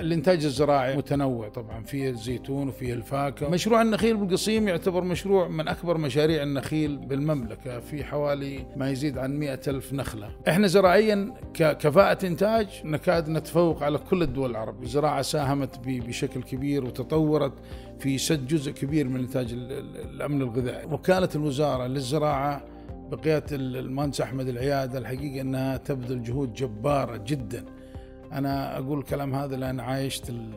الانتاج الزراعي متنوع طبعا فيه الزيتون وفيه الفاكهه مشروع النخيل بالقصيم يعتبر مشروع من اكبر مشاريع النخيل بالمملكه في حوالي ما يزيد عن مئة ألف نخله احنا زراعيا ككفاءه انتاج نكاد نتفوق على كل الدول العربيه الزراعه ساهمت بشكل كبير وتطورت في سد جزء كبير من انتاج الامن الغذائي وكاله الوزاره للزراعه بقياده المهندس احمد العيادة الحقيقه انها تبذل جهود جباره جدا أنا أقول الكلام هذا لأن عايشت ال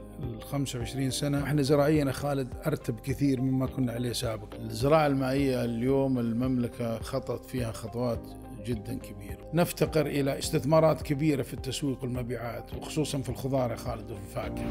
25 سنة احنا زراعيا خالد أرتب كثير مما كنا عليه سابقا الزراعة المائية اليوم المملكة خطت فيها خطوات جدا كبيره نفتقر إلى استثمارات كبيرة في التسويق والمبيعات وخصوصا في الخضار يا خالد وفي الفاكهة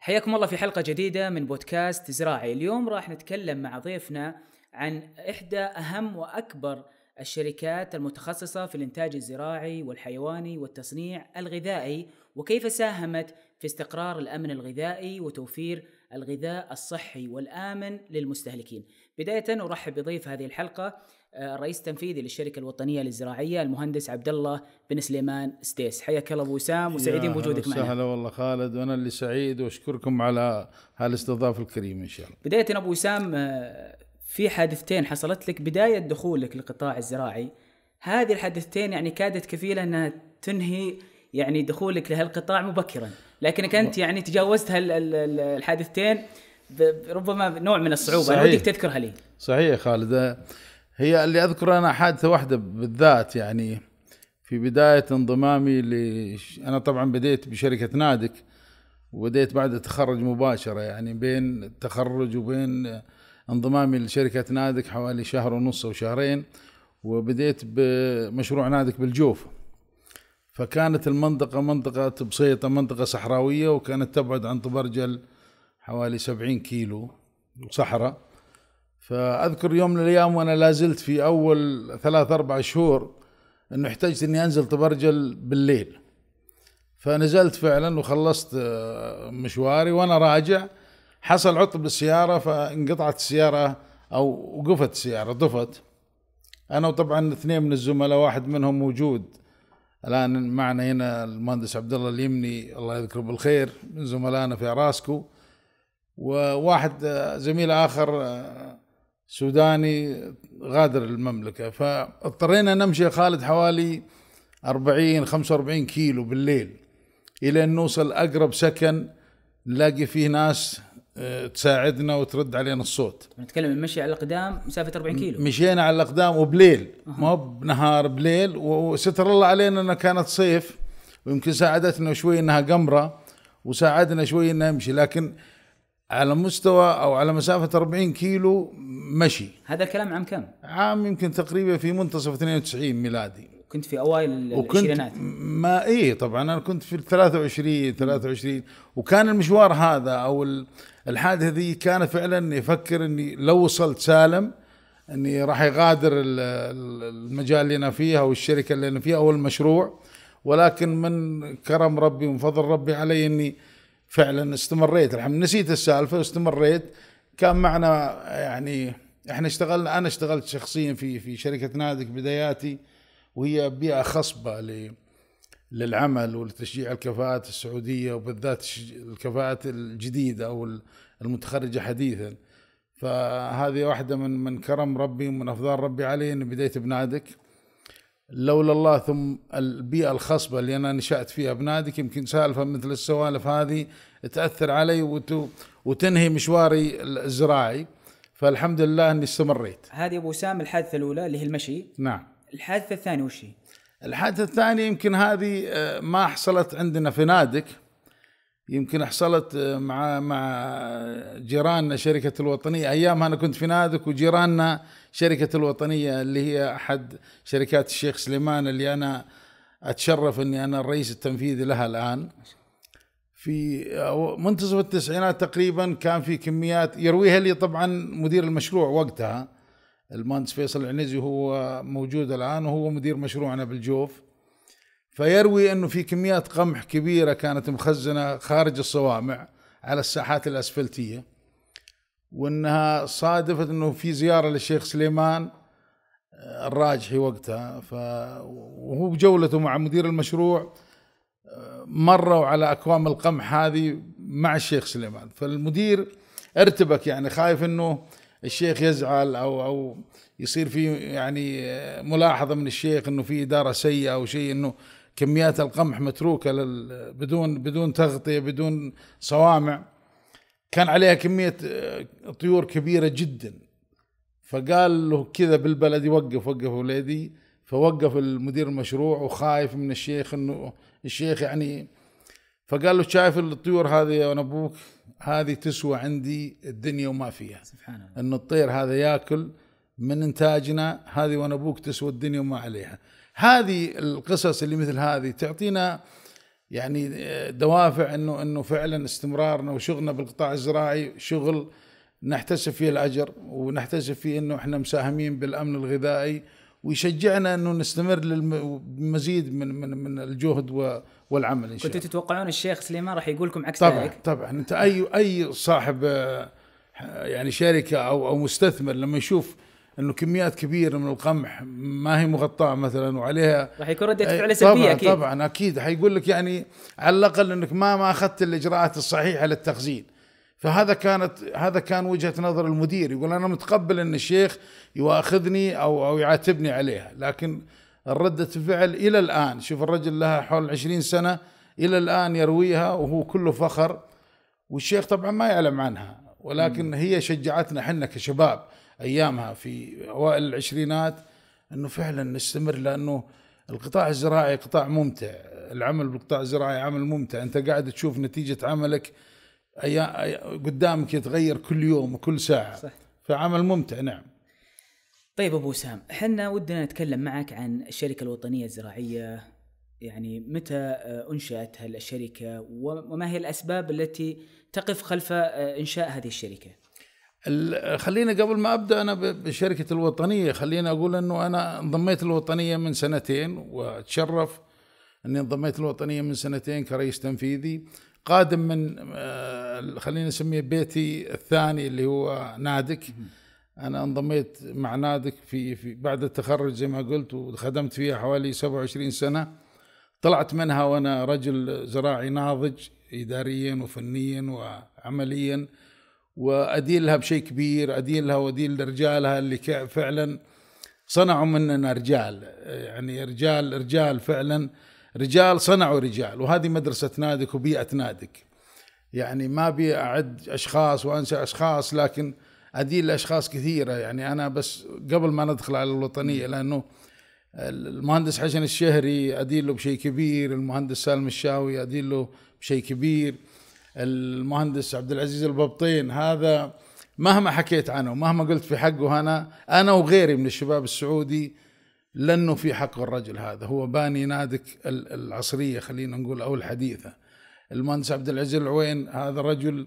حياكم الله في حلقة جديدة من بودكاست زراعي اليوم راح نتكلم مع ضيفنا عن إحدى أهم وأكبر الشركات المتخصصة في الإنتاج الزراعي والحيواني والتصنيع الغذائي وكيف ساهمت في استقرار الأمن الغذائي وتوفير الغذاء الصحي والآمن للمستهلكين. بداية أرحب بضيف هذه الحلقة آه، الرئيس التنفيذي للشركة الوطنية للزراعية المهندس عبد الله بن سليمان ستيس. حياك الله أبو وسام وسعيدين بوجودك معنا. هلا والله خالد وأنا اللي سعيد وأشكركم على هالاستضافة الكريمة إن شاء الله. بداية أبو وسام آه، في حادثتين حصلت لك بداية دخولك للقطاع الزراعي هذه الحادثتين يعني كادت كفيلة أنها تنهي يعني دخولك لهالقطاع مبكرا لكنك أنت يعني تجاوزت هالحادثتين ربما نوع من الصعوبة صحيح. أنا ودك تذكرها لي صحيح خالد هي اللي أذكر أنا حادثة واحدة بالذات يعني في بداية انضمامي ل... أنا طبعا بديت بشركة نادك وبديت بعد التخرج مباشرة يعني بين التخرج وبين انضمامي لشركة نادك حوالي شهر ونص أو شهرين وبديت بمشروع نادك بالجوف فكانت المنطقة منطقة بسيطة منطقة صحراوية وكانت تبعد عن طبرجل حوالي سبعين كيلو صحراء فأذكر يوم من الأيام وأنا لازلت في أول ثلاث أربع شهور أنه احتجت أني أنزل طبرجل بالليل فنزلت فعلا وخلصت مشواري وأنا راجع حصل عطل بالسيارة فانقطعت السيارة أو وقفت السيارة ضفت أنا وطبعا اثنين من الزملاء واحد منهم موجود الآن معنا هنا المهندس عبد الله اليمني الله يذكره بالخير من زملائنا في أراسكو وواحد آه، زميل آخر آه، سوداني غادر المملكة فاضطرينا نمشي خالد حوالي 40 45 كيلو بالليل إلى أن نوصل أقرب سكن نلاقي فيه ناس تساعدنا وترد علينا الصوت نتكلم المشي على الاقدام مسافه 40 كيلو مشينا على الاقدام وبليل أه. مو بنهار بليل وستر الله علينا انه كانت صيف ويمكن ساعدتنا شوي انها قمره وساعدنا شوي انها نمشي لكن على مستوى او على مسافه 40 كيلو مشي هذا الكلام عام كم؟ عام يمكن تقريبا في منتصف 92 ميلادي كنت في اوائل العشرينات ما اي طبعا انا كنت في ال 23 23 وكان المشوار هذا او الحادثه ذي كان فعلا يفكر اني لو وصلت سالم اني راح يغادر المجال اللي انا فيه او الشركه اللي انا فيها او المشروع ولكن من كرم ربي ومن فضل ربي علي اني فعلا استمريت الحمد نسيت السالفه واستمريت كان معنا يعني احنا اشتغلنا انا اشتغلت شخصيا في في شركه نادك بداياتي وهي بيئة خصبة للعمل ولتشجيع الكفاءات السعودية وبالذات الكفاءات الجديدة أو المتخرجة حديثا فهذه واحدة من من كرم ربي ومن أفضال ربي علي أني بديت بنادك لولا الله ثم البيئة الخصبة اللي أنا نشأت فيها بنادك يمكن سالفة مثل السوالف هذه تأثر علي وتنهي مشواري الزراعي فالحمد لله أني استمريت هذه أبو سام الحادثة الأولى اللي هي المشي نعم الحادثه الثانيه وش هي؟ الحادثه الثانيه يمكن هذه آه، ما حصلت عندنا في نادك يمكن حصلت آه، مع مع آه، جيراننا شركه الوطنيه ايامها انا كنت في نادك وجيراننا شركه الوطنيه اللي هي احد شركات الشيخ سليمان اللي انا اتشرف اني انا الرئيس التنفيذي لها الان في منتصف التسعينات تقريبا كان في كميات يرويها لي طبعا مدير المشروع وقتها المهندس فيصل العنزي هو موجود الآن وهو مدير مشروعنا بالجوف فيروي أنه في كميات قمح كبيرة كانت مخزنة خارج الصوامع على الساحات الأسفلتية وأنها صادفت أنه في زيارة للشيخ سليمان آه، الراجحي وقتها ف... وهو بجولته مع مدير المشروع آه، مروا على اكوام القمح هذه مع الشيخ سليمان فالمدير ارتبك يعني خايف انه الشيخ يزعل او او يصير في يعني ملاحظه من الشيخ انه في اداره سيئه او شيء انه كميات القمح متروكه لل بدون بدون تغطيه بدون صوامع كان عليها كميه آه، طيور كبيره جدا فقال له كذا بالبلدي وقف وقف ولادي فوقف المدير المشروع وخايف من الشيخ انه الشيخ يعني فقال له شايف الطيور هذه يا ابوك هذه تسوى عندي الدنيا وما فيها سبحان الله ان الطير هذا ياكل من انتاجنا هذه وانا ابوك تسوى الدنيا وما عليها هذه القصص اللي مثل هذه تعطينا يعني آه، دوافع انه انه فعلا استمرارنا وشغلنا بالقطاع الزراعي شغل نحتسب فيه الاجر ونحتسب فيه انه احنا مساهمين بالامن الغذائي ويشجعنا انه نستمر بمزيد من من من الجهد والعمل ان شاء الله. كنتوا تتوقعون الشيخ سليمان راح يقول لكم عكس طبعا ذلك؟ طبعا انت اي اي صاحب آه، يعني شركه او او مستثمر لما يشوف انه كميات كبيره من القمح ما هي مغطاه مثلا وعليها راح يكون رده فعله سلبيه اكيد طبعا اكيد حيقول لك يعني على الاقل انك ما ما اخذت الاجراءات الصحيحه للتخزين فهذا كانت هذا كان وجهه نظر المدير يقول انا متقبل ان الشيخ يواخذني او او يعاتبني عليها لكن ردة الفعل الى الان شوف الرجل لها حول 20 سنه الى الان يرويها وهو كله فخر والشيخ طبعا ما يعلم عنها ولكن هي شجعتنا احنا كشباب ايامها في اوائل العشرينات انه فعلا نستمر لانه القطاع الزراعي قطاع ممتع العمل بالقطاع الزراعي عمل ممتع انت قاعد تشوف نتيجه عملك قدامك يتغير كل يوم وكل ساعه صح. فعمل ممتع نعم طيب ابو سام احنا ودنا نتكلم معك عن الشركه الوطنيه الزراعيه يعني متى آه، انشات هالشركه وما هي الاسباب التي تقف خلف آه، انشاء هذه الشركه خلينا قبل ما ابدا انا بشركه الوطنيه خلينا اقول انه انا انضميت الوطنيه من سنتين واتشرف اني انضميت الوطنيه من سنتين كرئيس تنفيذي قادم من آه، خلينا نسميه بيتي الثاني اللي هو نادك انا انضميت مع نادك في, في بعد التخرج زي ما قلت وخدمت فيها حوالي 27 سنه طلعت منها وانا رجل زراعي ناضج اداريا وفنيا وعمليا وادين لها بشيء كبير ادين لها وادين لرجالها اللي فعلا صنعوا مننا رجال يعني رجال رجال فعلا رجال صنعوا رجال وهذه مدرسة نادك وبيئة نادك يعني ما بي أعد أشخاص وأنسى أشخاص لكن أدين لأشخاص كثيرة يعني أنا بس قبل ما ندخل على الوطنية لأنه المهندس حسن الشهري أدين له بشيء كبير المهندس سالم الشاوي أدين له بشيء كبير المهندس عبد العزيز الببطين هذا مهما حكيت عنه مهما قلت في حقه أنا أنا وغيري من الشباب السعودي لأنه في حق الرجل هذا هو باني نادك العصرية خلينا نقول أو الحديثة المهندس عبد العزيز العوين هذا رجل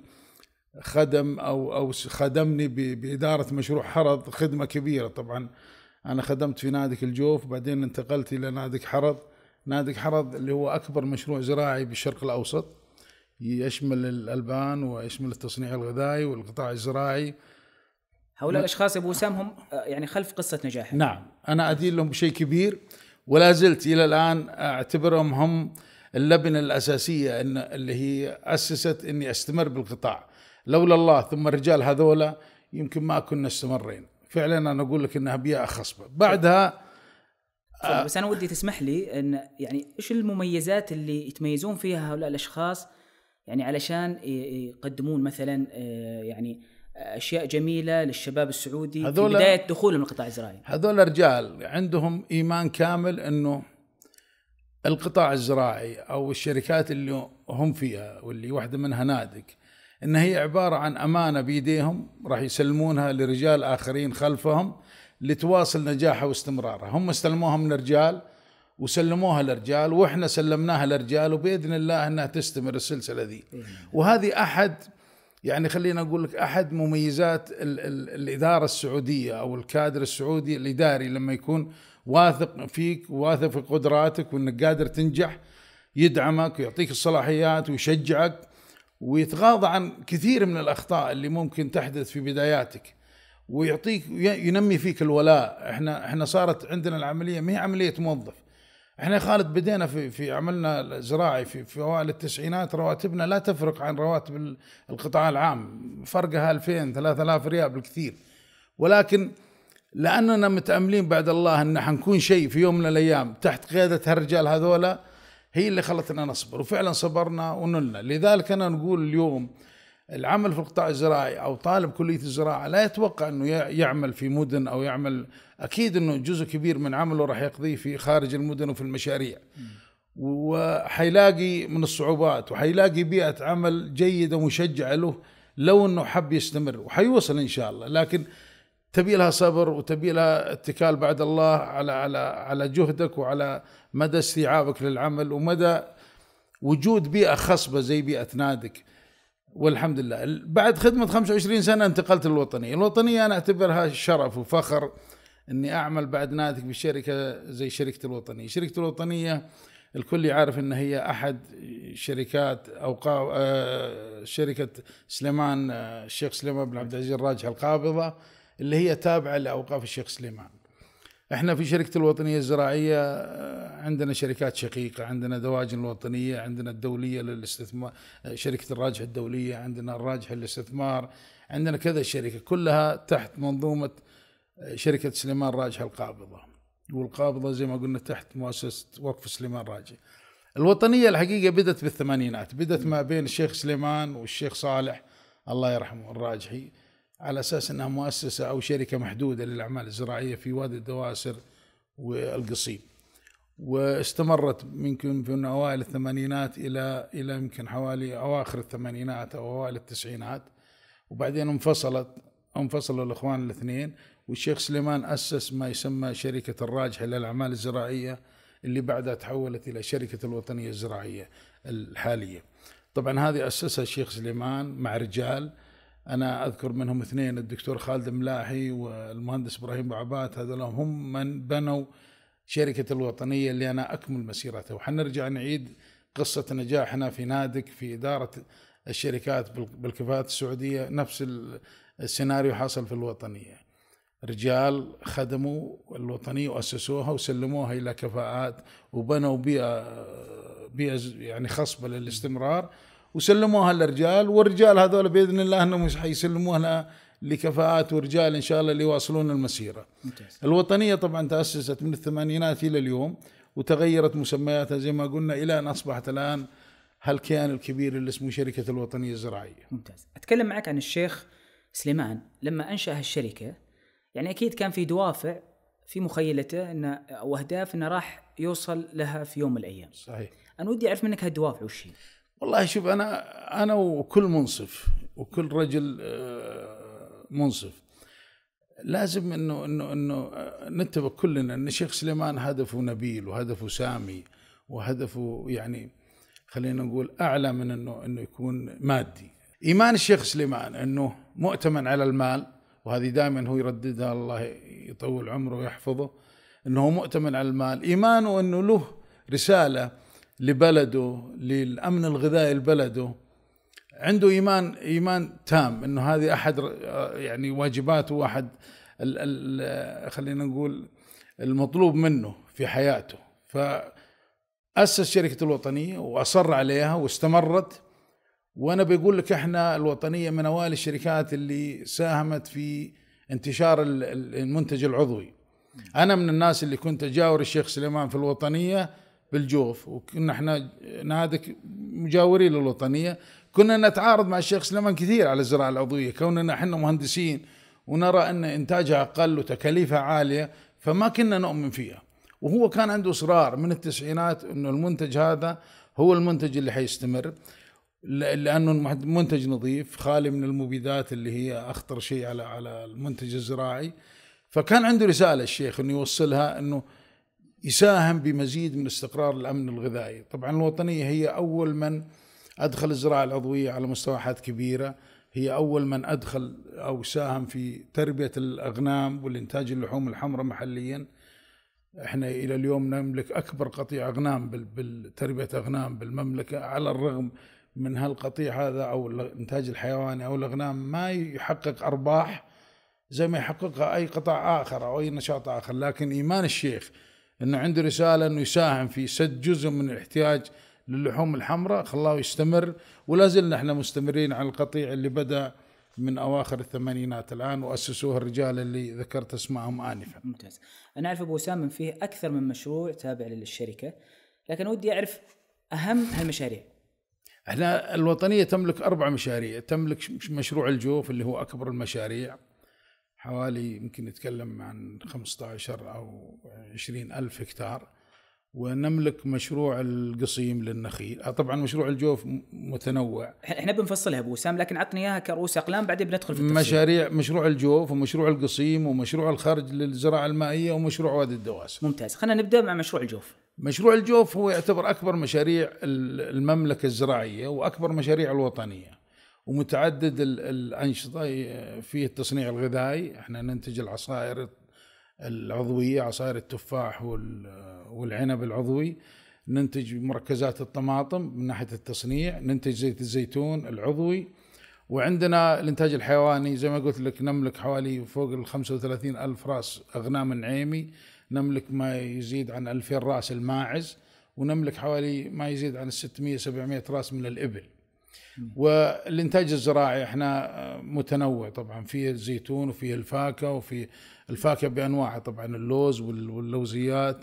خدم أو أو خدمني بإدارة مشروع حرض خدمة كبيرة طبعا أنا خدمت في نادك الجوف بعدين انتقلت إلى نادك حرض نادك حرض اللي هو أكبر مشروع زراعي بالشرق الأوسط يشمل الألبان ويشمل التصنيع الغذائي والقطاع الزراعي هؤلاء الأشخاص أبو وسام هم يعني خلف قصة نجاح نعم أنا أدين لهم بشيء كبير ولا زلت إلى الآن أعتبرهم هم اللبنة الأساسية إن اللي هي أسست أني أستمر بالقطاع لولا الله ثم الرجال هذولا يمكن ما كنا استمرين فعلا أنا أقول لك أنها بيئة خصبة بعدها أه بس انا ودي تسمح لي ان يعني ايش المميزات اللي يتميزون فيها هؤلاء الاشخاص يعني علشان يقدمون مثلا آه، يعني اشياء جميله للشباب السعودي هذول في بدايه دخولهم القطاع الزراعي هذول رجال عندهم ايمان كامل انه القطاع الزراعي او الشركات اللي هم فيها واللي واحده منها نادك ان هي عباره عن امانه بايديهم راح يسلمونها لرجال اخرين خلفهم لتواصل نجاحها واستمرارها هم استلموها من رجال وسلموها لرجال واحنا سلمناها لرجال وباذن الله انها تستمر السلسله ذي إيه. وهذه احد يعني خلينا اقول لك احد مميزات ال ال الاداره السعوديه او الكادر السعودي الاداري لما يكون واثق فيك واثق في قدراتك وانك قادر تنجح يدعمك ويعطيك الصلاحيات ويشجعك ويتغاضى عن كثير من الاخطاء اللي ممكن تحدث في بداياتك ويعطيك ينمي فيك الولاء احنا احنا صارت عندنا العمليه ما هي عمليه موظف احنا خالد بدينا في في عملنا الزراعي في في اوائل التسعينات رواتبنا لا تفرق عن رواتب القطاع العام فرقها 2000 3000 ريال بالكثير ولكن لاننا متاملين بعد الله ان حنكون شيء في يوم من الايام تحت قياده هالرجال هذولا هي اللي خلتنا نصبر وفعلا صبرنا ونلنا لذلك انا نقول اليوم العمل في القطاع الزراعي او طالب كليه الزراعه لا يتوقع انه يعمل في مدن او يعمل اكيد انه جزء كبير من عمله راح يقضيه في خارج المدن وفي المشاريع وحيلاقي من الصعوبات وحيلاقي بيئه عمل جيده ومشجعه له لو انه حب يستمر وحيوصل ان شاء الله لكن تبي لها صبر وتبي لها اتكال بعد الله على على على جهدك وعلى مدى استيعابك للعمل ومدى وجود بيئه خصبه زي بيئه نادك والحمد لله بعد خدمة 25 سنة انتقلت للوطنية الوطنية أنا أعتبرها شرف وفخر أني أعمل بعد ناتك بشركة زي شركة الوطنية شركة الوطنية الكل يعرف أن هي أحد شركات أو آه، شركة سليمان آه، الشيخ سليمان بن عبد العزيز الراجح القابضة اللي هي تابعة لأوقاف الشيخ سليمان احنا في شركه الوطنيه الزراعيه عندنا شركات شقيقه عندنا دواجن الوطنيه عندنا الدوليه للاستثمار شركه الراجح الدوليه عندنا الراجح للاستثمار عندنا كذا شركه كلها تحت منظومه آه، شركه سليمان راجح القابضه والقابضه زي ما قلنا تحت مؤسسه وقف سليمان راجح الوطنيه الحقيقه بدت بالثمانينات بدت ما بين الشيخ سليمان والشيخ صالح الله يرحمه الراجحي على اساس انها مؤسسه او شركه محدوده للاعمال الزراعيه في وادي الدواسر والقصيم. واستمرت يمكن من اوائل الثمانينات الى الى يمكن حوالي اواخر الثمانينات او اوائل التسعينات وبعدين انفصلت انفصلوا الاخوان الاثنين والشيخ سليمان اسس ما يسمى شركه الراجحه للاعمال الزراعيه اللي بعدها تحولت الى شركه الوطنيه الزراعيه الحاليه. طبعا هذه اسسها الشيخ سليمان مع رجال انا اذكر منهم اثنين الدكتور خالد ملاحي والمهندس ابراهيم بعبات هذول هم من بنوا شركه الوطنيه اللي انا اكمل مسيرتها وحنرجع نعيد قصه نجاحنا في نادك في اداره الشركات بالكفاءات السعوديه نفس السيناريو حصل في الوطنيه رجال خدموا الوطنيه واسسوها وسلموها الى كفاءات وبنوا بيئه بيئه يعني خصبه للاستمرار وسلموها للرجال والرجال هذول باذن الله انهم حيسلموها لكفاءات ورجال ان شاء الله اللي يواصلون المسيره. ممتاز. الوطنيه طبعا تاسست من الثمانينات الى اليوم وتغيرت مسمياتها زي ما قلنا الى ان اصبحت الان هالكيان الكبير اللي اسمه شركه الوطنيه الزراعيه. ممتاز. اتكلم معك عن الشيخ سليمان لما انشا هالشركه يعني اكيد كان في دوافع في مخيلته انه او اهداف انه راح يوصل لها في يوم من الايام. صحيح. انا ودي اعرف منك هالدوافع وش هي. والله شوف انا انا وكل منصف وكل رجل آه، منصف لازم انه انه انه آه، نتفق كلنا ان الشيخ سليمان هدفه نبيل وهدفه سامي وهدفه يعني خلينا نقول اعلى من انه انه يكون مادي. ايمان الشيخ سليمان انه مؤتمن على المال وهذه دائما هو يرددها الله يطول عمره ويحفظه انه مؤتمن على المال، ايمانه انه له رساله لبلده للامن الغذائي لبلده عنده ايمان ايمان تام انه هذه احد يعني واجباته واحد ال ال خلينا نقول المطلوب منه في حياته فاسس شركه الوطنيه واصر عليها واستمرت وانا بقول لك احنا الوطنيه من اوائل الشركات اللي ساهمت في انتشار المنتج العضوي انا من الناس اللي كنت اجاور الشيخ سليمان في الوطنيه بالجوف وكنا احنا نادك مجاورين للوطنيه كنا نتعارض مع الشيخ سليمان كثير على الزراعه العضويه كوننا احنا مهندسين ونرى ان انتاجها اقل وتكاليفها عاليه فما كنا نؤمن فيها وهو كان عنده اصرار من التسعينات انه المنتج هذا هو المنتج اللي حيستمر لانه منتج نظيف خالي من المبيدات اللي هي اخطر شيء على على المنتج الزراعي فكان عنده رساله الشيخ انه يوصلها انه يساهم بمزيد من استقرار الامن الغذائي، طبعا الوطنيه هي اول من ادخل الزراعه العضويه على حد كبيره، هي اول من ادخل او ساهم في تربيه الاغنام والانتاج اللحوم الحمراء محليا. احنا الى اليوم نملك اكبر قطيع اغنام بالتربيه اغنام بالمملكه على الرغم من هالقطيع هذا او الانتاج الحيواني او الاغنام ما يحقق ارباح زي ما يحققها اي قطاع اخر او اي نشاط اخر لكن ايمان الشيخ انه عنده رساله انه يساهم في سد جزء من الاحتياج للحوم الحمراء خلاه يستمر ولا زلنا احنا مستمرين على القطيع اللي بدا من اواخر الثمانينات الان واسسوه الرجال اللي ذكرت اسمائهم انفا. ممتاز. انا اعرف ابو اسامه فيه اكثر من مشروع تابع للشركه لكن ودي اعرف اهم هالمشاريع. احنا الوطنيه تملك اربع مشاريع، تملك مشروع الجوف اللي هو اكبر المشاريع، حوالي يمكن نتكلم عن 15 أو 20 ألف هكتار ونملك مشروع القصيم للنخيل آه، طبعا مشروع الجوف متنوع احنا بنفصلها ابو وسام لكن عطني اياها كرؤوس اقلام بعدين بندخل في التفصيل مشاريع مشروع الجوف ومشروع القصيم ومشروع الخرج للزراعه المائيه ومشروع وادي الدواسر ممتاز خلينا نبدا مع مشروع الجوف مشروع الجوف هو يعتبر اكبر مشاريع المملكه الزراعيه واكبر مشاريع الوطنيه ومتعدد الانشطه في التصنيع الغذائي احنا ننتج العصائر العضويه عصائر التفاح والعنب العضوي ننتج مركزات الطماطم من ناحيه التصنيع ننتج زيت الزيتون العضوي وعندنا الانتاج الحيواني زي ما قلت لك نملك حوالي فوق ال 35 الف راس اغنام النعيمي نملك ما يزيد عن 2000 راس الماعز ونملك حوالي ما يزيد عن 600 700 راس من الابل والانتاج الزراعي احنا آه، متنوع طبعا في الزيتون وفي الفاكهه وفي الفاكهه بانواعها طبعا اللوز واللوزيات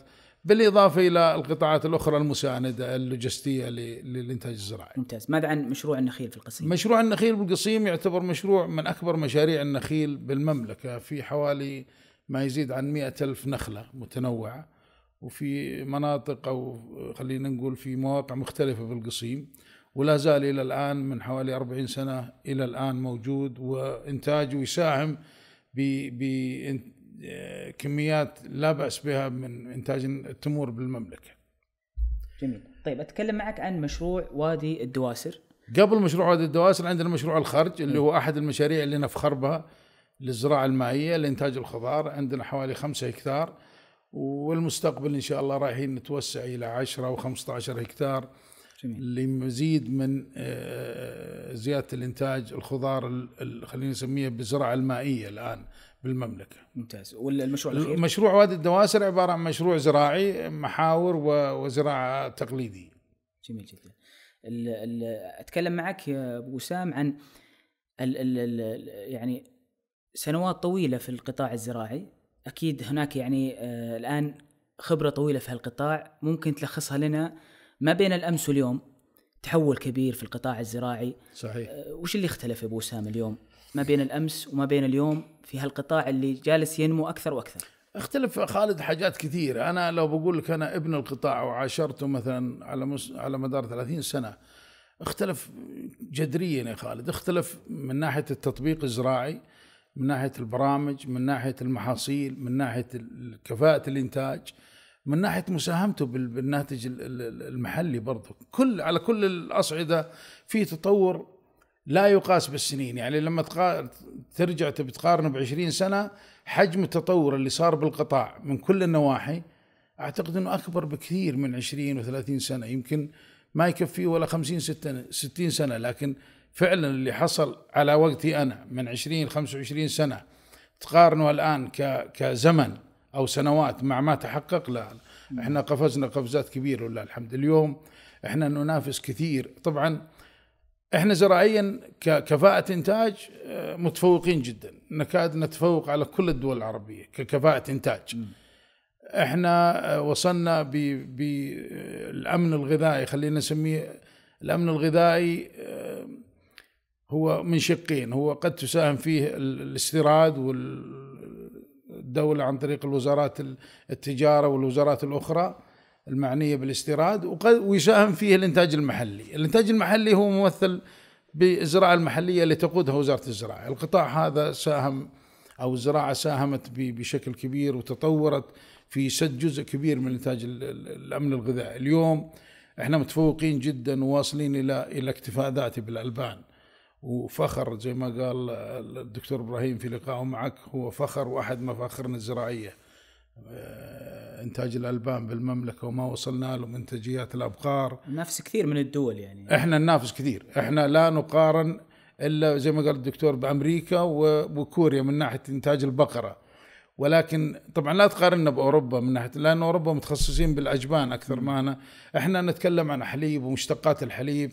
بالاضافه الى القطاعات الاخرى المسانده اللوجستيه للانتاج الزراعي. ممتاز، ماذا عن مشروع النخيل في القصيم؟ مشروع النخيل بالقصيم يعتبر مشروع من اكبر مشاريع النخيل بالمملكه، في حوالي ما يزيد عن مئة ألف نخله متنوعه وفي مناطق او خلينا نقول في مواقع مختلفه بالقصيم. ولا زال إلى الآن من حوالي 40 سنة إلى الآن موجود وإنتاج ويساهم بكميات لا بأس بها من إنتاج التمور بالمملكة جميل طيب أتكلم معك عن مشروع وادي الدواسر قبل مشروع وادي الدواسر عندنا مشروع الخرج اللي هو نعم. أحد المشاريع اللي نفخر بها للزراعة المائية لإنتاج الخضار عندنا حوالي 5 هكتار والمستقبل إن شاء الله رايحين نتوسع إلى 10 و15 هكتار جميل. لمزيد من آه، زياده الانتاج الخضار خلينا نسميه بالزراعه المائيه الان بالمملكه. ممتاز والمشروع الاخير؟ مشروع وادي الدواسر عباره عن مشروع زراعي محاور وزراعه تقليدي. جميل جدا. الـ الـ اتكلم معك يا ابو وسام عن ال ال ال يعني سنوات طويله في القطاع الزراعي اكيد هناك يعني آه، الان خبره طويله في هالقطاع ممكن تلخصها لنا ما بين الامس واليوم تحول كبير في القطاع الزراعي صحيح أه، وش اللي اختلف يا ابو سام اليوم ما بين الامس وما بين اليوم في هالقطاع اللي جالس ينمو اكثر واكثر اختلف خالد حاجات كثيرة أنا لو بقول لك أنا ابن القطاع وعاشرته مثلا على مس... على مدار 30 سنة اختلف جذريا يا خالد اختلف من ناحية التطبيق الزراعي من ناحية البرامج من ناحية المحاصيل من ناحية كفاءة الإنتاج من ناحيه مساهمته بالناتج المحلي برضه كل على كل الاصعده في تطور لا يقاس بالسنين يعني لما تقار... ترجع تبي تقارنه ب 20 سنه حجم التطور اللي صار بالقطاع من كل النواحي اعتقد انه اكبر بكثير من 20 و30 سنه يمكن ما يكفيه ولا 50 60 سنه لكن فعلا اللي حصل على وقتي انا من 20 25 سنه تقارنه الان ك... كزمن او سنوات مع ما تحقق لا احنا قفزنا قفزات كبيره ولله الحمد اليوم احنا ننافس كثير طبعا احنا زراعيا ككفاءة انتاج آه، متفوقين جدا نكاد نتفوق على كل الدول العربية ككفاءة انتاج احنا آه، وصلنا بالامن الغذائي خلينا نسميه الامن الغذائي آه، هو من شقين هو قد تساهم فيه الاستيراد الدولة عن طريق الوزارات التجارة والوزارات الأخرى المعنية بالاستيراد ويساهم فيه الإنتاج المحلي الإنتاج المحلي هو ممثل بالزراعة المحلية اللي تقودها وزارة الزراعة القطاع هذا ساهم أو الزراعة ساهمت بشكل كبير وتطورت في سد جزء كبير من إنتاج الأمن الغذائي اليوم احنا متفوقين جدا وواصلين إلى إلى اكتفاء ذاتي بالألبان وفخر زي ما قال الدكتور ابراهيم في لقائه معك هو فخر واحد مفاخرنا الزراعيه آه، انتاج الالبان بالمملكه وما وصلنا له منتجيات الابقار نفس كثير من الدول يعني احنا ننافس كثير احنا لا نقارن الا زي ما قال الدكتور بامريكا وكوريا من ناحيه انتاج البقره ولكن طبعا لا تقارننا باوروبا من ناحيه لان اوروبا متخصصين بالاجبان اكثر معنا احنا نتكلم عن حليب ومشتقات الحليب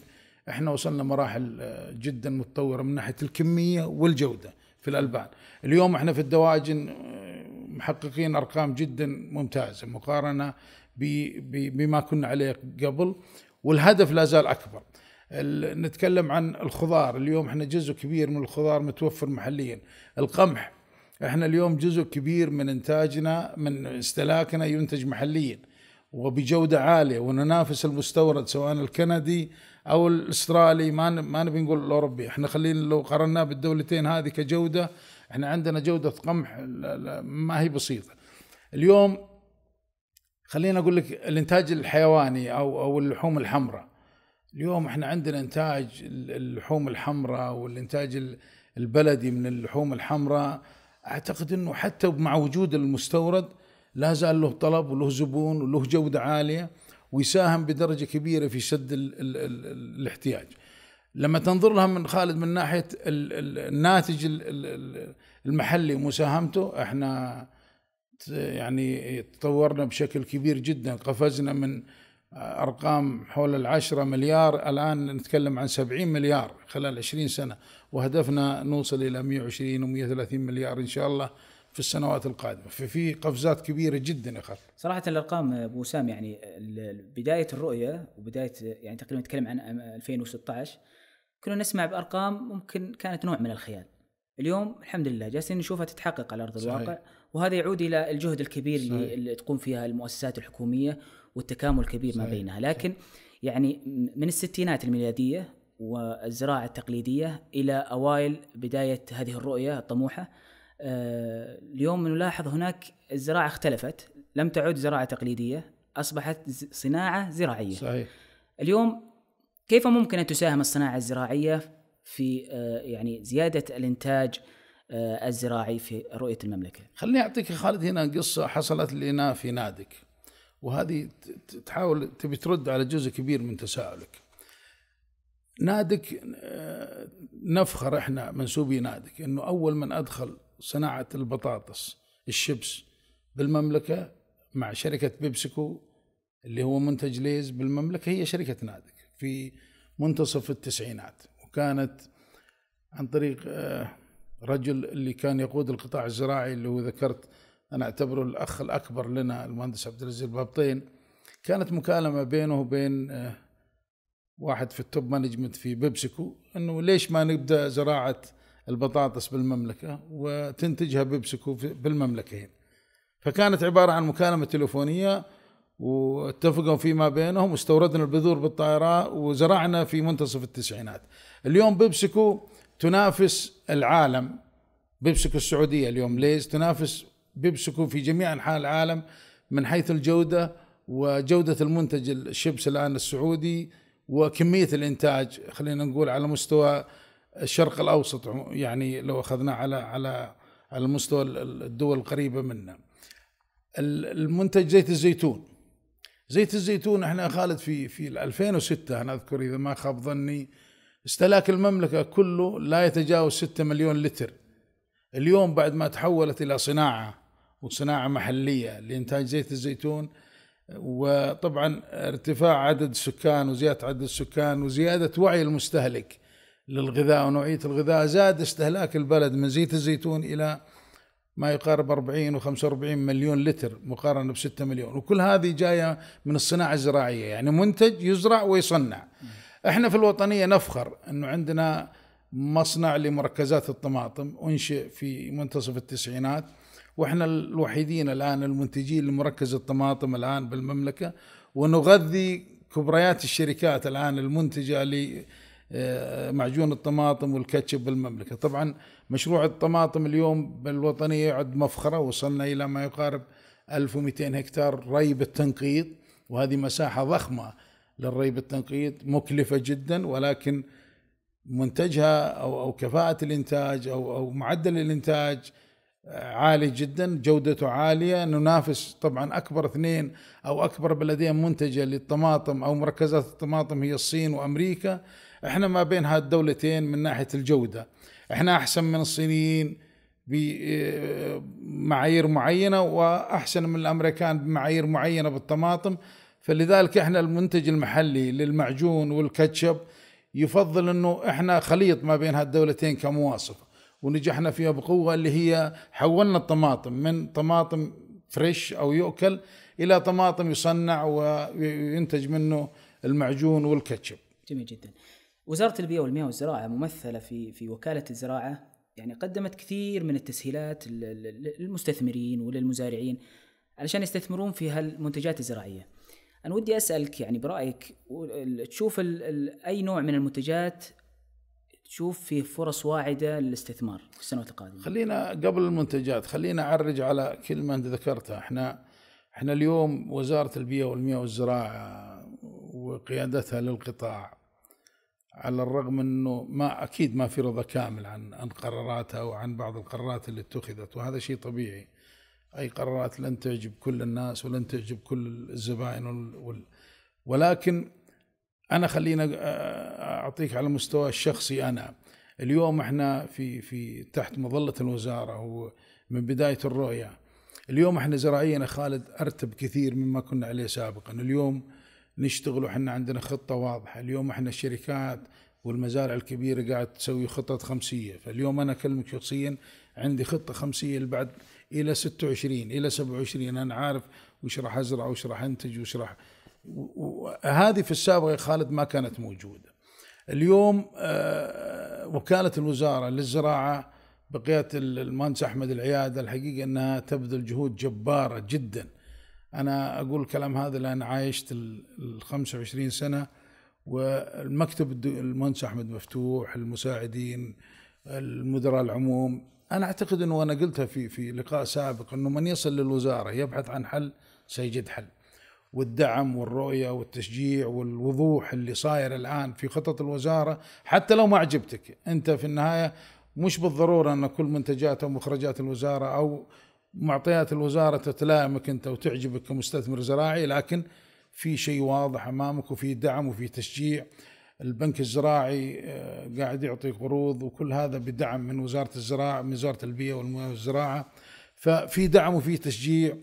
احنا وصلنا مراحل آه، جدا متطوره من ناحيه الكميه والجوده في الالبان اليوم احنا في الدواجن آه، محققين ارقام جدا ممتازه مقارنه بما كنا عليه قبل والهدف لا زال اكبر نتكلم عن الخضار اليوم احنا جزء كبير من الخضار متوفر محليا القمح احنا اليوم جزء كبير من انتاجنا من استهلاكنا ينتج محليا وبجوده عاليه وننافس المستورد سواء الكندي او الاسترالي ما ما نبي نقول الاوروبي احنا خلينا لو قارناه بالدولتين هذه كجوده احنا عندنا جوده قمح ما هي بسيطه اليوم خلينا اقول لك الانتاج الحيواني او او اللحوم الحمراء اليوم احنا عندنا انتاج اللحوم الحمراء والانتاج البلدي من اللحوم الحمراء اعتقد انه حتى مع وجود المستورد لا زال له طلب وله زبون وله جوده عاليه ويساهم بدرجه كبيره في سد الـ الـ الـ الاحتياج. لما تنظر لها من خالد من ناحيه الناتج المحلي ومساهمته احنا يعني تطورنا بشكل كبير جدا قفزنا من ارقام حول العشرة مليار الان نتكلم عن 70 مليار خلال 20 سنه وهدفنا نوصل الى 120 و130 مليار ان شاء الله في السنوات القادمه ففي قفزات كبيره جدا يا خالد صراحه الارقام ابو وسام يعني بدايه الرؤيه وبدايه يعني تقريبا نتكلم عن 2016 كنا نسمع بارقام ممكن كانت نوع من الخيال اليوم الحمد لله جالسين نشوفها تتحقق على ارض صحيح. الواقع وهذا يعود الى الجهد الكبير صحيح. اللي تقوم فيها المؤسسات الحكوميه والتكامل الكبير صحيح. ما بينها لكن صحيح. يعني من الستينات الميلاديه والزراعه التقليديه الى اوائل بدايه هذه الرؤيه الطموحه اليوم نلاحظ هناك الزراعة اختلفت لم تعد زراعة تقليدية أصبحت صناعة زراعية صحيح اليوم كيف ممكن أن تساهم الصناعة الزراعية في آه، يعني زيادة الإنتاج آه، الزراعي في رؤية المملكة خليني أعطيك خالد هنا قصة حصلت لنا في نادك وهذه تحاول تبي ترد على جزء كبير من تساؤلك نادك آه، نفخر احنا منسوبي نادك انه اول من ادخل صناعة البطاطس الشيبس بالمملكة مع شركة بيبسكو اللي هو منتج ليز بالمملكة هي شركة نادك في منتصف التسعينات وكانت عن طريق آه، رجل اللي كان يقود القطاع الزراعي اللي هو ذكرت انا اعتبره الاخ الاكبر لنا المهندس عبد العزيز البابطين كانت مكالمه بينه وبين آه، واحد في التوب مانجمنت في بيبسكو انه ليش ما نبدا زراعه البطاطس بالمملكة وتنتجها بيبسكو بالمملكة هنا فكانت عبارة عن مكالمة تليفونية واتفقوا فيما بينهم واستوردنا البذور بالطائرة وزرعنا في منتصف التسعينات اليوم بيبسكو تنافس العالم بيبسكو السعودية اليوم ليز تنافس بيبسكو في جميع أنحاء العالم من حيث الجودة وجودة المنتج الشبس الآن السعودي وكمية الإنتاج خلينا نقول على مستوى الشرق الاوسط يعني لو اخذناه على على على مستوى الدول القريبه منا المنتج زيت الزيتون زيت الزيتون احنا خالد في في 2006 انا اذكر اذا ما خاب ظني استهلاك المملكه كله لا يتجاوز 6 مليون لتر اليوم بعد ما تحولت الى صناعه وصناعه محليه لانتاج زيت الزيتون وطبعا ارتفاع عدد السكان وزياده عدد السكان وزياده وعي المستهلك للغذاء ونوعية الغذاء زاد استهلاك البلد من زيت الزيتون إلى ما يقارب 40 و45 مليون لتر مقارنة ب 6 مليون وكل هذه جاية من الصناعة الزراعية يعني منتج يزرع ويصنع احنا في الوطنية نفخر انه عندنا مصنع لمركزات الطماطم انشئ في منتصف التسعينات واحنا الوحيدين الان المنتجين لمركز الطماطم الان بالمملكه ونغذي كبريات الشركات الان المنتجه آه، معجون الطماطم والكاتشب بالمملكة طبعا مشروع الطماطم اليوم بالوطنية يعد مفخرة وصلنا إلى ما يقارب 1200 هكتار ري بالتنقيط وهذه مساحة ضخمة للري بالتنقيط مكلفة جدا ولكن منتجها أو, أو كفاءة الإنتاج أو, أو معدل الإنتاج عالي جدا جودته عالية ننافس طبعا أكبر اثنين أو أكبر بلدين منتجة للطماطم أو مركزات الطماطم هي الصين وأمريكا احنا ما بين هالدولتين من ناحيه الجوده احنا احسن من الصينيين بمعايير آه، معينه واحسن من الامريكان بمعايير معينه بالطماطم فلذلك احنا المنتج المحلي للمعجون والكاتشب يفضل انه احنا خليط ما بين هالدولتين كمواصف ونجحنا فيها بقوه اللي هي حولنا الطماطم من طماطم فريش او يؤكل الى طماطم يصنع وينتج منه المعجون والكاتشب جميل جدا وزاره البيئه والمياه والزراعه ممثله في في وكاله الزراعه يعني قدمت كثير من التسهيلات للمستثمرين وللمزارعين علشان يستثمرون في هالمنتجات الزراعيه. انا ودي اسالك يعني برايك تشوف الـ الـ اي نوع من المنتجات تشوف فيه فرص واعده للاستثمار في السنوات القادمه؟ خلينا قبل المنتجات خلينا اعرج على كلمه انت ذكرتها احنا احنا اليوم وزاره البيئه والمياه والزراعه وقيادتها للقطاع على الرغم انه ما اكيد ما في رضا كامل عن عن قراراتها وعن بعض القرارات اللي اتخذت وهذا شيء طبيعي اي قرارات لن تعجب كل الناس ولن تعجب كل الزبائن وال ولكن انا خلينا اعطيك على المستوى الشخصي انا اليوم احنا في في تحت مظله الوزاره ومن بدايه الرؤيه اليوم احنا زراعيا خالد ارتب كثير مما كنا عليه سابقا اليوم نشتغل وحنا عندنا خطة واضحة اليوم احنا الشركات والمزارع الكبيرة قاعد تسوي خطط خمسية فاليوم أنا أكلمك شخصيا عندي خطة خمسية بعد إلى 26 إلى 27 أنا عارف وش راح أزرع وش راح أنتج وش راح هذه في السابق يا خالد ما كانت موجودة اليوم آه، وكالة الوزارة للزراعة بقيادة المهندس أحمد العيادة الحقيقة أنها تبذل جهود جبارة جداً أنا أقول الكلام هذا لأن عايشت ال 25 سنة والمكتب المهندس أحمد مفتوح المساعدين المدراء العموم أنا أعتقد أنه أنا قلتها في في لقاء سابق أنه من يصل للوزارة يبحث عن حل سيجد حل والدعم والرؤية والتشجيع والوضوح اللي صاير الآن في خطط الوزارة حتى لو ما عجبتك أنت في النهاية مش بالضرورة أن كل منتجات أو مخرجات الوزارة أو معطيات الوزاره تتلائمك انت وتعجبك كمستثمر زراعي لكن في شيء واضح امامك وفي دعم وفي تشجيع البنك الزراعي آه، قاعد يعطي قروض وكل هذا بدعم من وزاره الزراعه من وزاره البيئه والزراعه ففي دعم وفي تشجيع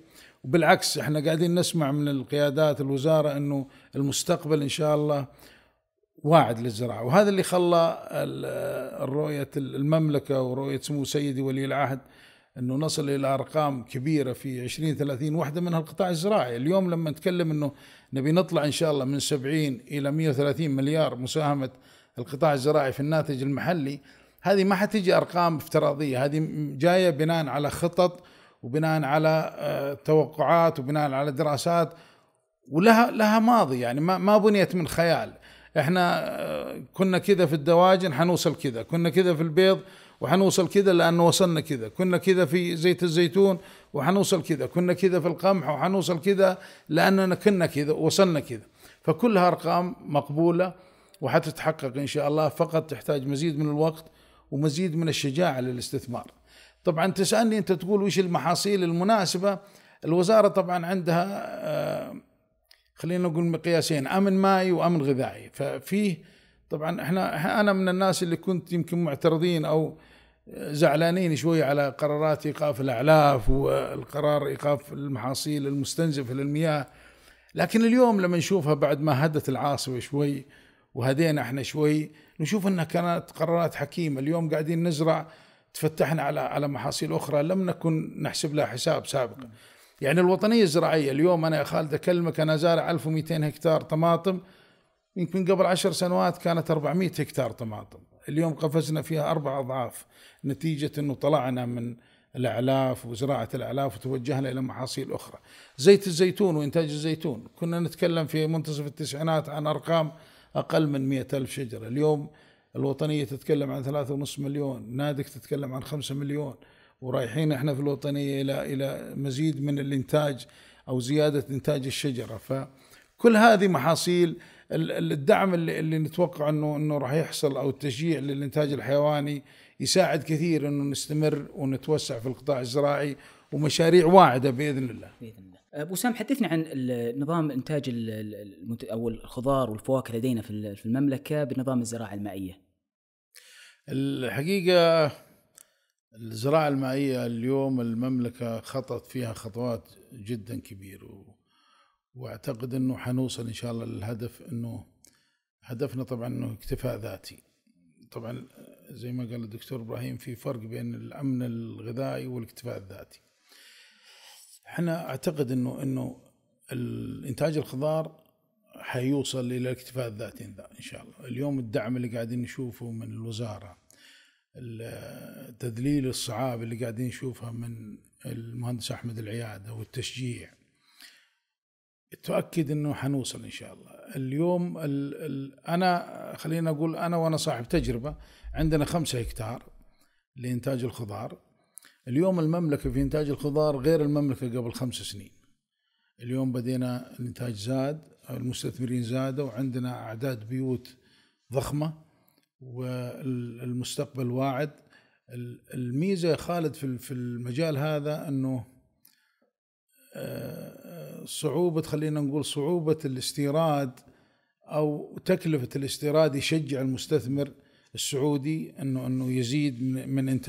وبالعكس احنا قاعدين نسمع من القيادات الوزاره انه المستقبل ان شاء الله واعد للزراعه وهذا اللي خلى آه، رؤيه المملكه ورؤيه سمو سيدي ولي العهد انه نصل الى ارقام كبيره في 20 30 وحده منها القطاع الزراعي، اليوم لما نتكلم انه نبي نطلع ان شاء الله من 70 الى 130 مليار مساهمه القطاع الزراعي في الناتج المحلي، هذه ما حتجي ارقام افتراضيه، هذه جايه بناء على خطط وبناء على آه، توقعات وبناء على دراسات ولها لها ماضي يعني ما ما بنيت من خيال، احنا آه، كنا كذا في الدواجن حنوصل كذا، كنا كذا في البيض وحنوصل كذا لأنه وصلنا كذا كنا كذا في زيت الزيتون وحنوصل كذا كنا كذا في القمح وحنوصل كذا لأننا كنا كذا وصلنا كذا فكلها أرقام مقبولة وحتتحقق إن شاء الله فقط تحتاج مزيد من الوقت ومزيد من الشجاعة للاستثمار طبعا تسألني أنت تقول وش المحاصيل المناسبة الوزارة طبعا عندها آه، خلينا نقول مقياسين أمن مائي وأمن غذائي ففيه طبعا احنا انا من الناس اللي كنت يمكن معترضين او زعلانين شوي على قرارات ايقاف الاعلاف والقرار ايقاف المحاصيل المستنزفه للمياه لكن اليوم لما نشوفها بعد ما هدت العاصفه شوي وهدينا احنا شوي نشوف انها كانت قرارات حكيمه اليوم قاعدين نزرع تفتحنا على على محاصيل اخرى لم نكن نحسب لها حساب سابقا يعني الوطنيه الزراعيه اليوم انا يا خالد اكلمك انا زارع 1200 هكتار طماطم يمكن قبل عشر سنوات كانت 400 هكتار طماطم اليوم قفزنا فيها اربع اضعاف نتيجه انه طلعنا من الاعلاف وزراعه الاعلاف وتوجهنا الى محاصيل اخرى. زيت الزيتون وانتاج الزيتون، كنا نتكلم في منتصف التسعينات عن ارقام اقل من مئة الف شجره، اليوم الوطنيه تتكلم عن 3.5 مليون، نادك تتكلم عن 5 مليون، ورايحين احنا في الوطنيه الى الى مزيد من الانتاج او زياده انتاج الشجره، فكل هذه محاصيل الدعم اللي, اللي نتوقع انه انه راح يحصل او التشجيع للانتاج الحيواني يساعد كثير انه نستمر ونتوسع في القطاع الزراعي ومشاريع واعده باذن الله. باذن الله. ابو سام حدثنا عن نظام انتاج او الخضار والفواكه لدينا في المملكه بنظام الزراعه المائيه. الحقيقه الزراعه المائيه اليوم المملكه خطت فيها خطوات جدا كبيره واعتقد انه حنوصل ان شاء الله للهدف انه هدفنا طبعا انه اكتفاء ذاتي. طبعا زي ما قال الدكتور ابراهيم في فرق بين الامن الغذائي والاكتفاء الذاتي. احنا اعتقد انه انه الانتاج الخضار حيوصل الى الاكتفاء الذاتي ان شاء الله، اليوم الدعم اللي قاعدين نشوفه من الوزاره تذليل الصعاب اللي قاعدين نشوفها من المهندس احمد العياده والتشجيع تؤكد انه حنوصل ان شاء الله اليوم الـ الـ انا خلينا اقول انا وانا صاحب تجربه عندنا خمسة هكتار لإنتاج الخضار اليوم المملكة في إنتاج الخضار غير المملكة قبل خمس سنين اليوم بدينا الإنتاج زاد المستثمرين زادوا عندنا أعداد بيوت ضخمة والمستقبل واعد الميزة يا خالد في المجال هذا أنه آه، صعوبة خلينا نقول صعوبة الاستيراد أو تكلفة الاستيراد يشجع المستثمر السعودي انه انه يزيد من, من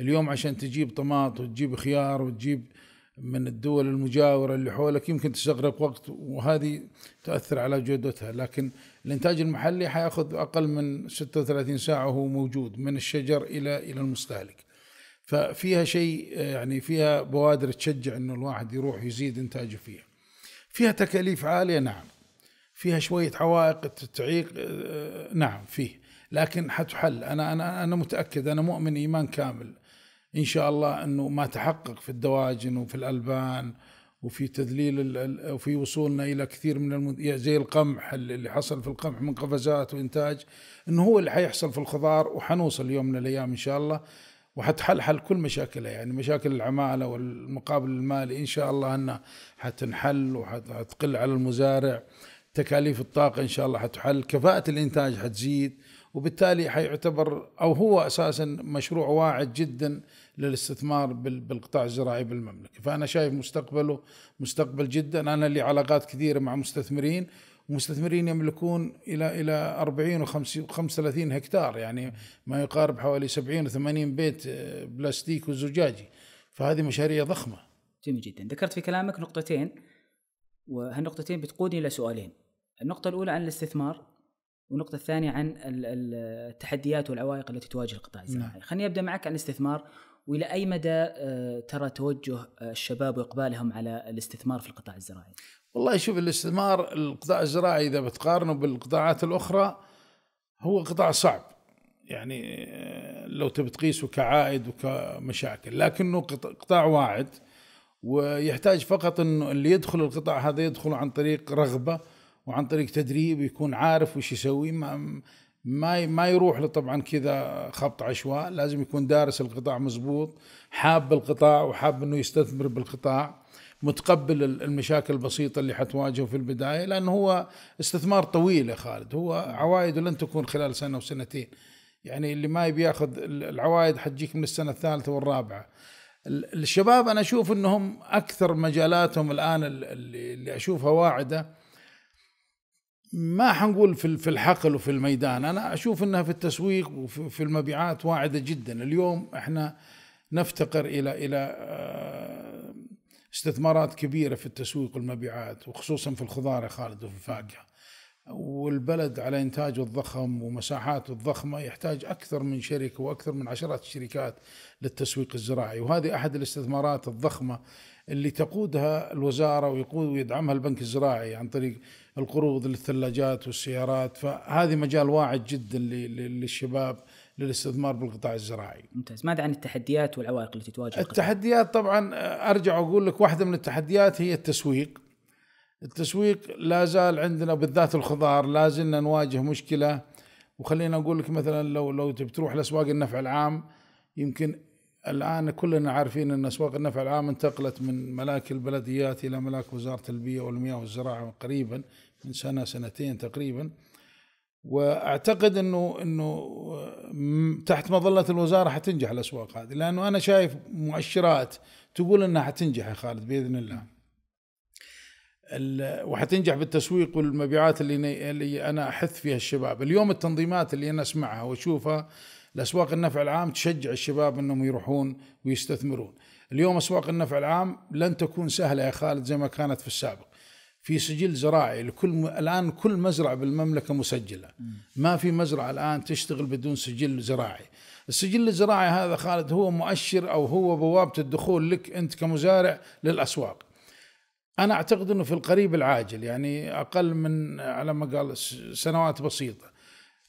اليوم عشان تجيب طماط وتجيب خيار وتجيب من الدول المجاورة اللي حولك يمكن تستغرق وقت وهذه تؤثر على جودتها لكن الإنتاج المحلي حياخذ أقل من 36 ساعة وهو موجود من الشجر إلى إلى المستهلك ففيها شيء آه، يعني فيها بوادر تشجع أنه الواحد يروح يزيد إنتاجه فيها فيها تكاليف عالية نعم فيها شوية عوائق تعيق آه، آه، نعم فيه لكن حتحل انا انا انا متاكد انا مؤمن ايمان كامل ان شاء الله انه ما تحقق في الدواجن وفي الالبان وفي تذليل وفي وصولنا الى كثير من المد... زي القمح اللي حصل في القمح من قفزات وانتاج انه هو اللي حيحصل في الخضار وحنوصل يوم من الايام ان شاء الله وحتحل حل كل مشاكلها يعني مشاكل العماله والمقابل المالي ان شاء الله انها حتنحل وحتقل على المزارع تكاليف الطاقه ان شاء الله حتحل كفاءه الانتاج حتزيد وبالتالي حيعتبر او هو اساسا مشروع واعد جدا للاستثمار بالقطاع الزراعي بالمملكه، فانا شايف مستقبله مستقبل جدا، انا لي علاقات كثيره مع مستثمرين ومستثمرين يملكون الى الى 40 و 35 هكتار يعني ما يقارب حوالي 70 و 80 بيت آه، بلاستيك وزجاجي، فهذه مشاريع ضخمه. جميل جدا، ذكرت في كلامك نقطتين وهالنقطتين بتقودني الى سؤالين. النقطة الأولى عن الاستثمار والنقطة الثانية عن التحديات والعوائق التي تواجه القطاع الزراعي. نعم. خليني أبدأ معك عن الاستثمار والى اي مدى آه، ترى توجه الشباب واقبالهم على الاستثمار في القطاع الزراعي؟ والله شوف الاستثمار القطاع الزراعي اذا بتقارنه بالقطاعات الاخرى هو قطاع صعب يعني آه، لو تبي تقيسه كعائد وكمشاكل لكنه قطاع واعد ويحتاج فقط انه اللي يدخل القطاع هذا يدخل عن طريق رغبه وعن طريق تدريب يكون عارف وش يسوي ما ما ما يروح له طبعا كذا خبط عشواء لازم يكون دارس القطاع مزبوط حاب القطاع وحاب انه يستثمر بالقطاع متقبل المشاكل البسيطه اللي حتواجهه في البدايه لانه هو استثمار طويل يا خالد هو عوائده لن تكون خلال سنه وسنتين يعني اللي ما يبي ياخذ العوائد حتجيك من السنه الثالثه والرابعه الشباب انا اشوف انهم اكثر مجالاتهم الان اللي اشوفها واعده ما حنقول في في الحقل وفي الميدان انا اشوف انها في التسويق وفي المبيعات واعده جدا اليوم احنا نفتقر الى الى آه، استثمارات كبيره في التسويق والمبيعات وخصوصا في الخضار يا خالد وفي الفاكهه والبلد على انتاجه الضخم ومساحاته الضخمه يحتاج اكثر من شركه واكثر من عشرات الشركات للتسويق الزراعي وهذه احد الاستثمارات الضخمه اللي تقودها الوزاره ويقود ويدعمها البنك الزراعي عن طريق القروض للثلاجات والسيارات فهذه مجال واعد جدا للشباب للاستثمار بالقطاع الزراعي. ممتاز، ماذا عن التحديات والعوائق التي تواجه؟ التحديات طبعا ارجع واقول لك واحده من التحديات هي التسويق. التسويق لا زال عندنا بالذات الخضار لا زلنا نواجه مشكله وخلينا اقول لك مثلا لو لو تبي تروح لاسواق النفع العام يمكن الآن كلنا عارفين أن أسواق النفع العام انتقلت من ملاك البلديات إلى ملاك وزارة البيئة والمياه والزراعة قريبا من سنة سنتين تقريبا واعتقد انه انه تحت مظله الوزاره حتنجح الاسواق هذه لانه انا شايف مؤشرات تقول انها حتنجح يا خالد باذن الله. وحتنجح بالتسويق والمبيعات اللي اللي انا احث فيها الشباب، اليوم التنظيمات اللي انا اسمعها واشوفها الاسواق النفع العام تشجع الشباب انهم يروحون ويستثمرون اليوم اسواق النفع العام لن تكون سهله يا خالد زي ما كانت في السابق في سجل زراعي لكل م... الان كل مزرعه بالمملكه مسجله ما في مزرعه الان تشتغل بدون سجل زراعي السجل الزراعي هذا خالد هو مؤشر او هو بوابه الدخول لك انت كمزارع للاسواق انا اعتقد انه في القريب العاجل يعني اقل من على ما قال سنوات بسيطه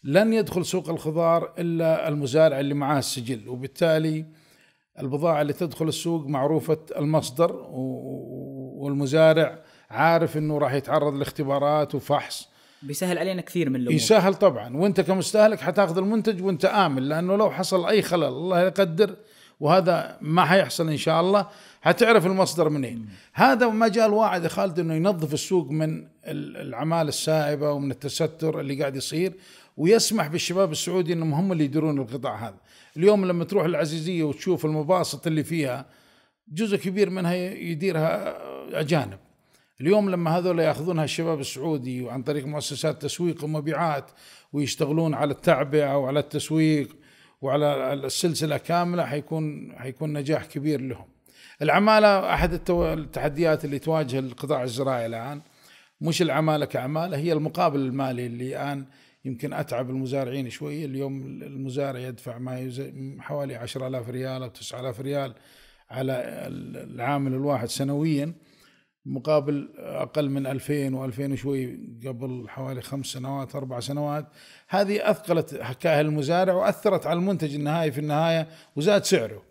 لن يدخل سوق الخضار الا المزارع اللي معاه السجل وبالتالي البضاعه اللي تدخل السوق معروفه المصدر والمزارع عارف انه راح يتعرض لاختبارات وفحص بيسهل علينا كثير من الامور يسهل طبعا وانت كمستهلك حتاخذ المنتج وانت امن لانه لو حصل اي خلل الله يقدر وهذا ما حيحصل ان شاء الله حتعرف المصدر منين هذا مجال واعد يا خالد انه ينظف السوق من العمال السائبه ومن التستر اللي قاعد يصير ويسمح بالشباب السعودي انهم هم اللي يديرون القطاع هذا اليوم لما تروح العزيزيه وتشوف المباسط اللي فيها جزء كبير منها يديرها اجانب اليوم لما هذول ياخذونها الشباب السعودي وعن طريق مؤسسات تسويق ومبيعات ويشتغلون على التعبئه وعلى التسويق وعلى السلسله كامله حيكون حيكون نجاح كبير لهم. العماله احد التحديات اللي تواجه القطاع الزراعي الان مش العماله كعماله هي المقابل المالي اللي الان يمكن اتعب المزارعين شوي اليوم المزارع يدفع ما حوالي 10000 ريال او 9000 ريال على العامل الواحد سنويا مقابل اقل من 2000 و2000 وشوي قبل حوالي خمس سنوات اربع سنوات هذه اثقلت حكاها المزارع واثرت على المنتج النهائي في النهايه وزاد سعره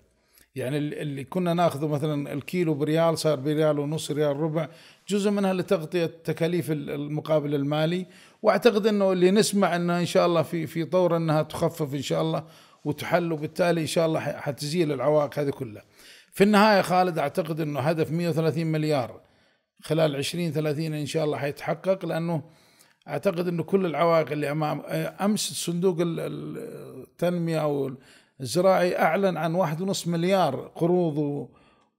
يعني اللي كنا ناخذه مثلا الكيلو بريال صار بريال ونص ريال ربع جزء منها لتغطيه تكاليف المقابل المالي واعتقد انه اللي نسمع انه ان شاء الله في في طور انها تخفف ان شاء الله وتحل وبالتالي ان شاء الله حتزيل العوائق هذه كلها. في النهايه خالد اعتقد انه هدف 130 مليار خلال 20 30 ان شاء الله حيتحقق لانه اعتقد انه كل العوائق اللي امام امس صندوق التنميه او الزراعي اعلن عن 1.5 مليار قروض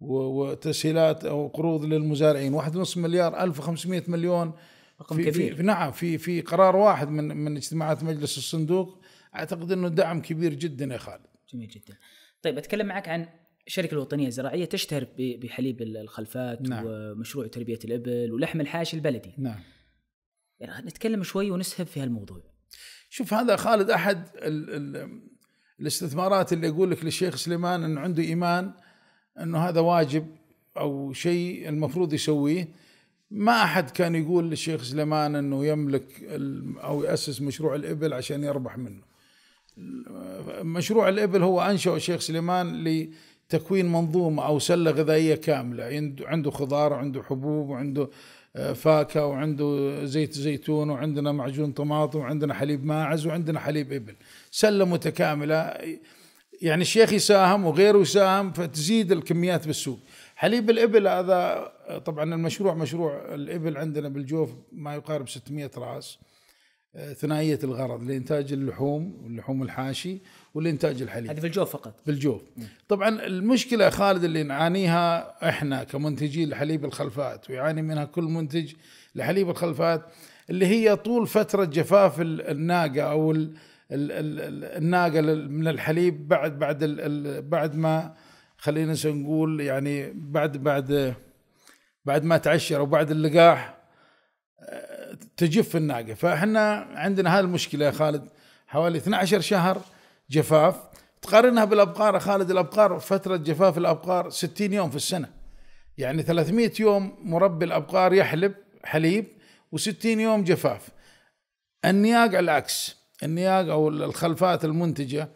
وتسهيلات او قروض للمزارعين 1.5 مليار 1500 مليون رقم في كبير في نعم في في قرار واحد من من اجتماعات مجلس الصندوق اعتقد انه دعم كبير جدا يا خالد جميل جدا طيب اتكلم معك عن الشركه الوطنيه الزراعيه تشتهر بحليب الخلفات نعم. ومشروع تربيه الابل ولحم الحاشي البلدي نعم يعني نتكلم شوي ونسهب في هالموضوع شوف هذا خالد احد الـ الـ الاستثمارات اللي اقول لك للشيخ سليمان انه عنده ايمان انه هذا واجب او شيء المفروض يسويه ما احد كان يقول للشيخ سليمان انه يملك او ياسس مشروع الابل عشان يربح منه. مشروع الابل هو انشاه الشيخ سليمان لتكوين منظومه او سله غذائيه كامله، عنده خضار وعنده حبوب وعنده آه، فاكهه وعنده زيت زيتون وعندنا معجون طماطم وعندنا حليب ماعز وعندنا حليب ابل، سله متكامله يعني الشيخ يساهم وغيره يساهم فتزيد الكميات بالسوق. حليب الإبل هذا طبعا المشروع مشروع الإبل عندنا بالجوف ما يقارب 600 رأس آه، ثنائية الغرض لإنتاج اللحوم واللحوم الحاشي والإنتاج الحليب هذه بالجوف فقط بالجوف طبعا المشكلة خالد اللي نعانيها إحنا كمنتجين لحليب الخلفات ويعاني منها كل منتج لحليب الخلفات اللي هي طول فترة جفاف الناقة أو الناقة من الحليب بعد بعد بعد ما خلينا نقول يعني بعد بعد بعد ما تعشر وبعد اللقاح تجف الناقه فاحنا عندنا هذه المشكله يا خالد حوالي 12 شهر جفاف تقارنها بالابقار خالد الابقار فتره جفاف الابقار 60 يوم في السنه يعني 300 يوم مربي الابقار يحلب حليب و60 يوم جفاف النياق العكس النياق او الخلفات المنتجه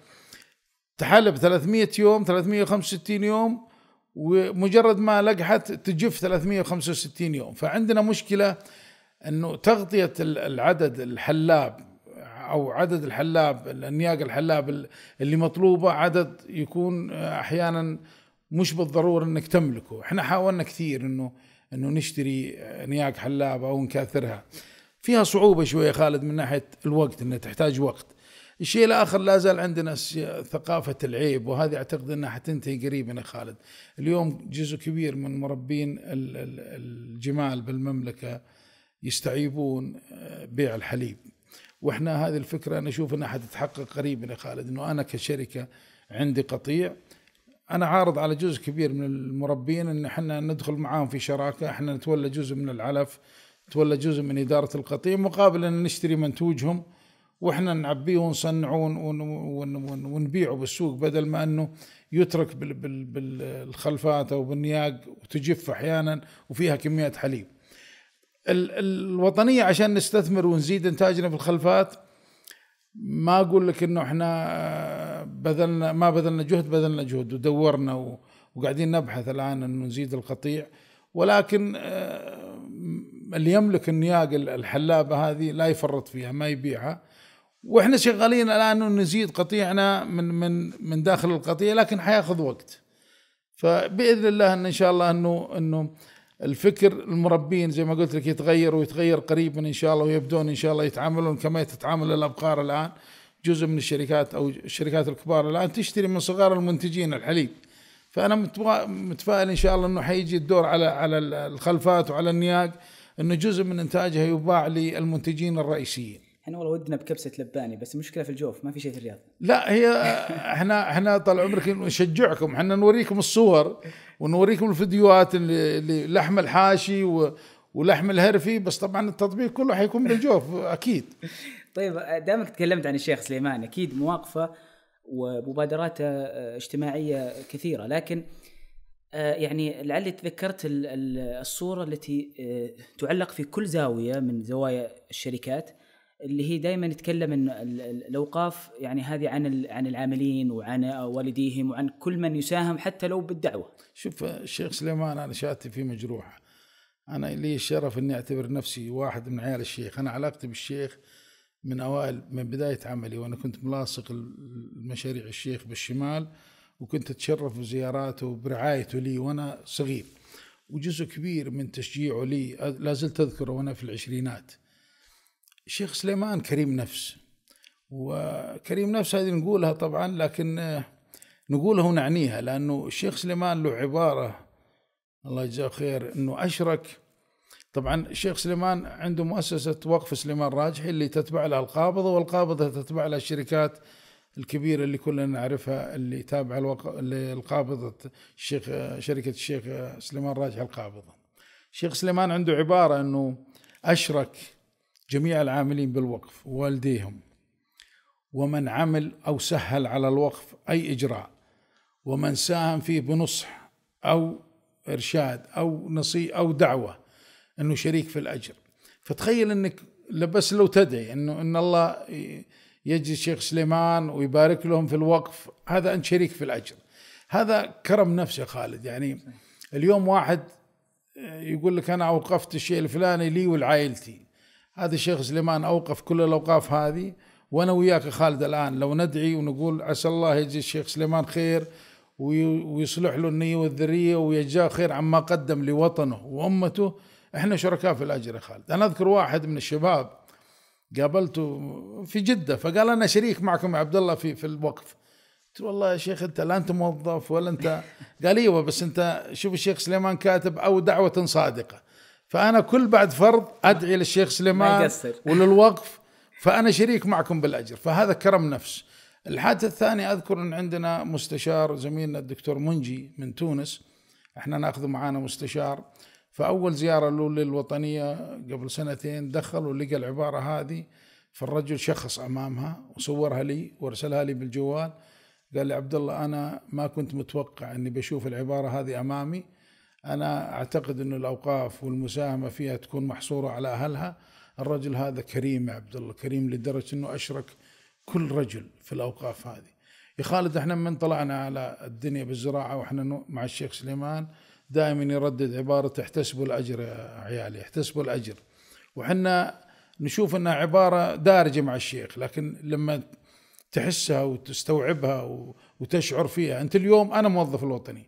تحلب 300 يوم 365 يوم ومجرد ما لقحت تجف 365 يوم فعندنا مشكله انه تغطيه العدد الحلاب او عدد الحلاب الانياق الحلاب اللي مطلوبه عدد يكون احيانا مش بالضروره انك تملكه احنا حاولنا كثير انه انه نشتري انياق حلاب او نكاثرها فيها صعوبه شويه خالد من ناحيه الوقت انها تحتاج وقت الشيء الاخر لا زال عندنا ثقافه العيب وهذه اعتقد انها حتنتهي قريبا يا خالد. اليوم جزء كبير من مربين الجمال بالمملكه يستعيبون آه، بيع الحليب. واحنا هذه الفكره نشوف انها حتتحقق قريبا يا خالد انه انا كشركه عندي قطيع انا عارض على جزء كبير من المربين ان احنا ندخل معاهم في شراكه احنا نتولى جزء من العلف نتولى جزء من اداره القطيع مقابل ان نشتري منتوجهم واحنا نعبيه ونصنعه ونبيعه بالسوق بدل ما انه يترك بالخلفات او بالنياق وتجف احيانا وفيها كميات حليب. الوطنيه عشان نستثمر ونزيد انتاجنا في الخلفات ما اقول لك انه احنا آه، بذلنا ما بذلنا جهد بذلنا جهد ودورنا وقاعدين نبحث الان انه نزيد القطيع ولكن آه، اللي يملك النياق الحلابه هذه لا يفرط فيها ما يبيعها واحنا شغالين الان نزيد قطيعنا من من من داخل القطيع لكن حياخذ وقت فباذن الله ان ان شاء الله انه انه الفكر المربين زي ما قلت لك يتغير ويتغير قريبا ان شاء الله ويبدون ان شاء الله يتعاملون كما تتعامل الابقار الان جزء من الشركات او الشركات الكبار الان تشتري من صغار المنتجين الحليب فانا متفائل ان شاء الله انه حيجي الدور على على الخلفات وعلى النياق انه جزء من انتاجها يباع للمنتجين الرئيسيين احنا والله ودنا بكبسه لباني بس المشكله في الجوف ما في شيء في الرياض لا هي احنا احنا طال عمرك نشجعكم احنا نوريكم الصور ونوريكم الفيديوهات اللي لحم الحاشي و ولحم الهرفي بس طبعا التطبيق كله حيكون بالجوف اكيد طيب دامك تكلمت عن الشيخ سليمان اكيد مواقفه ومبادراته آه، اجتماعيه كثيره لكن آه، يعني لعلي تذكرت الصوره التي آه، تعلق في كل زاويه من زوايا الشركات اللي هي دائما يتكلم ان الاوقاف يعني هذه عن عن العاملين وعن والديهم وعن كل من يساهم حتى لو بالدعوه. شوف الشيخ سليمان انا شهادتي فيه مجروحه. انا لي الشرف اني اعتبر نفسي واحد من عيال الشيخ، انا علاقتي بالشيخ من اوائل من بدايه عملي وانا كنت ملاصق المشاريع الشيخ بالشمال وكنت اتشرف بزياراته وبرعايته لي وانا صغير. وجزء كبير من تشجيعه لي لا زلت اذكره وانا في العشرينات. الشيخ سليمان كريم نفس وكريم نفس هذه نقولها طبعا لكن آه، نقولها ونعنيها لأنه الشيخ سليمان له عبارة الله يجزاه خير أنه أشرك طبعا الشيخ سليمان عنده مؤسسة وقف سليمان راجحي اللي تتبع لها القابضة والقابضة تتبع لها الشركات الكبيرة اللي كلنا نعرفها اللي تابعة للقابضة الشيخ شركة الشيخ سليمان راجحي القابضة الشيخ سليمان عنده عبارة أنه أشرك جميع العاملين بالوقف ووالديهم ومن عمل أو سهل على الوقف أي إجراء ومن ساهم فيه بنصح أو إرشاد أو نصي أو دعوة أنه شريك في الأجر فتخيل أنك بس لو تدعي أنه إن الله يجي الشيخ سليمان ويبارك لهم في الوقف هذا أنت شريك في الأجر هذا كرم نفسه خالد يعني اليوم واحد يقول لك أنا أوقفت الشيء الفلاني لي ولعائلتي هذا الشيخ سليمان اوقف كل الاوقاف هذه وانا وياك خالد الان لو ندعي ونقول عسى الله يجزي الشيخ سليمان خير ويصلح له النية والذرية ويجزاه خير عما قدم لوطنه وأمته احنا شركاء في الأجر يا خالد أنا أذكر واحد من الشباب قابلته في جدة فقال أنا شريك معكم يا عبد الله في في الوقف قلت والله يا شيخ أنت لا أنت موظف ولا أنت قال أيوه بس أنت شوف الشيخ سليمان كاتب أو دعوة صادقة فانا كل بعد فرض ادعي للشيخ سليمان وللوقف فانا شريك معكم بالاجر فهذا كرم نفس الحادث الثاني اذكر ان عندنا مستشار زميلنا الدكتور منجي من تونس احنا ناخذ معانا مستشار فاول زياره له للوطنيه قبل سنتين دخل ولقى العباره هذه فالرجل شخص امامها وصورها لي وارسلها لي بالجوال قال لي عبد الله انا ما كنت متوقع اني بشوف العباره هذه امامي أنا أعتقد أن الأوقاف والمساهمة فيها تكون محصورة على أهلها الرجل هذا كريم يا عبد الله كريم لدرجة أنه أشرك كل رجل في الأوقاف هذه يا خالد احنا من طلعنا على الدنيا بالزراعة واحنا مع الشيخ سليمان دائما يردد عبارة احتسبوا الأجر يا عيالي احتسبوا الأجر وحنا نشوف أنها عبارة دارجة مع الشيخ لكن لما تحسها وتستوعبها وتشعر فيها أنت اليوم أنا موظف الوطني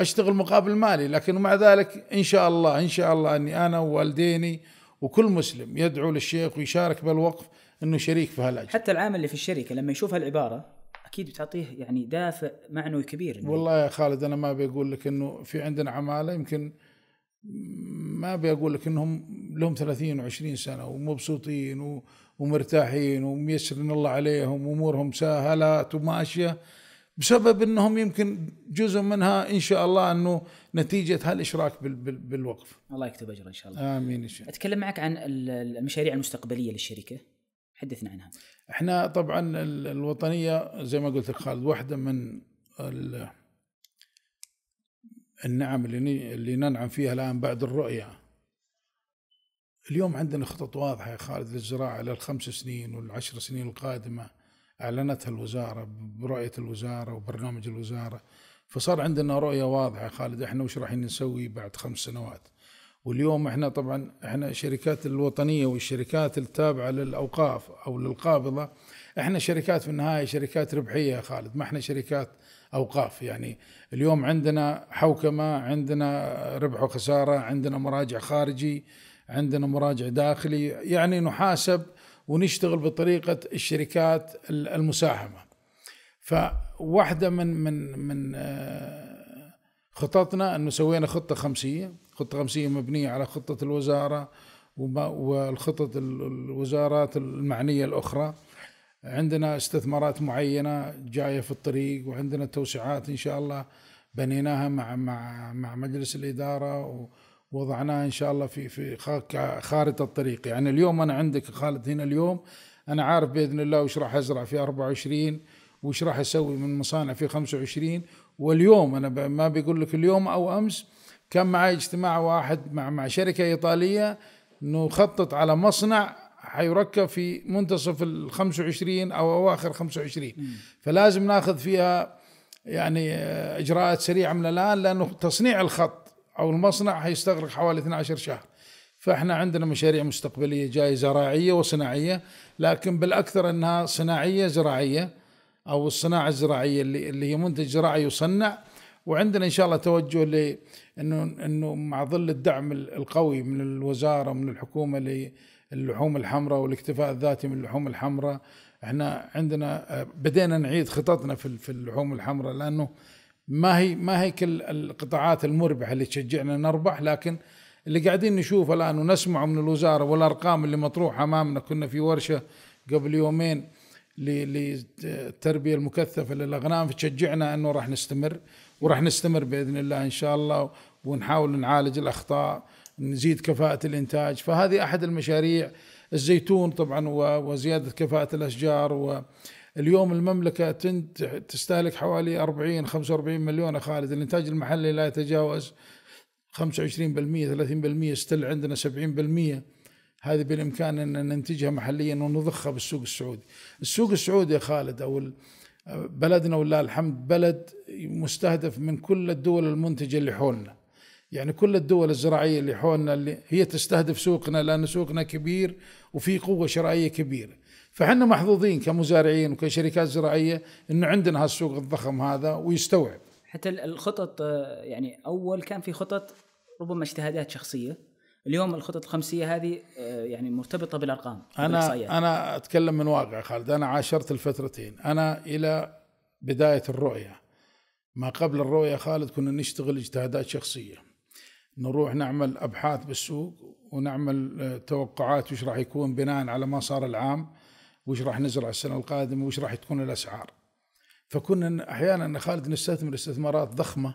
اشتغل مقابل مالي لكن مع ذلك ان شاء الله ان شاء الله اني انا ووالديني وكل مسلم يدعو للشيخ ويشارك بالوقف انه شريك في هالاجر حتى العامل اللي في الشركه لما يشوف هالعباره اكيد بتعطيه يعني دافع معنوي كبير إنه والله يا خالد انا ما بيقول لك انه في عندنا عماله يمكن ما بيقول لك انهم لهم 30 و20 سنه ومبسوطين ومرتاحين وميسرين الله عليهم وامورهم سهلات وماشيه بسبب انهم يمكن جزء منها ان شاء الله انه نتيجه هالاشراك بالوقف. الله يكتب اجره ان شاء الله. امين ان شاء الله. اتكلم معك عن المشاريع المستقبليه للشركه. حدثنا عنها. احنا طبعا الوطنيه زي ما قلت لك خالد واحده من النعم اللي اللي ننعم فيها الان بعد الرؤيه. اليوم عندنا خطط واضحه يا خالد للزراعه للخمس سنين والعشر سنين القادمه. أعلنتها الوزارة برؤية الوزارة وبرنامج الوزارة فصار عندنا رؤية واضحة خالد احنا وش راح نسوي بعد خمس سنوات واليوم احنا طبعا احنا الشركات الوطنية والشركات التابعة للأوقاف أو للقابضة احنا شركات في النهاية شركات ربحية يا خالد ما احنا شركات أوقاف يعني اليوم عندنا حوكمة عندنا ربح وخسارة عندنا مراجع خارجي عندنا مراجع داخلي يعني نحاسب ونشتغل بطريقه الشركات المساهمه فواحده من من من آه، خططنا انه سوينا خطه خمسيه خطه خمسيه مبنيه على خطه الوزاره والخطط الوزارات المعنيه الاخرى عندنا استثمارات معينه جايه في الطريق وعندنا توسعات ان شاء الله بنيناها مع مع مع مجلس الاداره وضعناها ان شاء الله في في خارطه الطريق يعني اليوم انا عندك خالد هنا اليوم انا عارف باذن الله وش راح ازرع في 24 وش راح اسوي من مصانع في 25 واليوم انا ما بقول لك اليوم او امس كان معي اجتماع واحد مع مع شركه ايطاليه نخطط على مصنع حيركب في منتصف ال 25 او اواخر 25 فلازم ناخذ فيها يعني اجراءات سريعه من الان لانه تصنيع الخط او المصنع هيستغرق حوالي 12 شهر فاحنا عندنا مشاريع مستقبليه جايه زراعيه وصناعيه لكن بالاكثر انها صناعيه زراعيه او الصناعه الزراعيه اللي اللي هي منتج زراعي يصنع وعندنا ان شاء الله توجه ل انه انه مع ظل الدعم القوي من الوزاره ومن الحكومه للحوم الحمراء والاكتفاء الذاتي من اللحوم الحمراء احنا عندنا آه، بدينا نعيد خططنا في اللحوم الحمراء لانه ما هي ما هي كل القطاعات المربحه اللي تشجعنا نربح لكن اللي قاعدين نشوفه الان ونسمعه من الوزاره والارقام اللي مطروحه امامنا كنا في ورشه قبل يومين للتربيه المكثفه للاغنام فتشجعنا انه راح نستمر وراح نستمر باذن الله ان شاء الله ونحاول نعالج الاخطاء نزيد كفاءه الانتاج فهذه احد المشاريع الزيتون طبعا وزياده كفاءه الاشجار و اليوم المملكة تستهلك حوالي 40 45 مليون خالد الإنتاج المحلي لا يتجاوز 25% 30% استل عندنا 70% هذه بالإمكان أن ننتجها محليا ونضخها بالسوق السعودي السوق السعودي يا خالد أو بلدنا ولله الحمد بلد مستهدف من كل الدول المنتجة اللي حولنا يعني كل الدول الزراعية اللي حولنا اللي هي تستهدف سوقنا لأن سوقنا كبير وفي قوة شرائية كبيرة فاحنا محظوظين كمزارعين وكشركات زراعيه انه عندنا هالسوق الضخم هذا ويستوعب حتى الخطط آه، يعني اول كان في خطط ربما اجتهادات شخصيه اليوم الخطط الخمسيه هذه آه، يعني مرتبطه بالارقام انا انا اتكلم من واقع خالد انا عاشرت الفترتين انا الى بدايه الرؤيه ما قبل الرؤيه خالد كنا نشتغل اجتهادات شخصيه نروح نعمل ابحاث بالسوق ونعمل آه، توقعات وش راح يكون بناء على ما صار العام وش راح نزرع السنه القادمه وش راح تكون الاسعار فكنا احيانا خالد نستثمر استثمارات ضخمه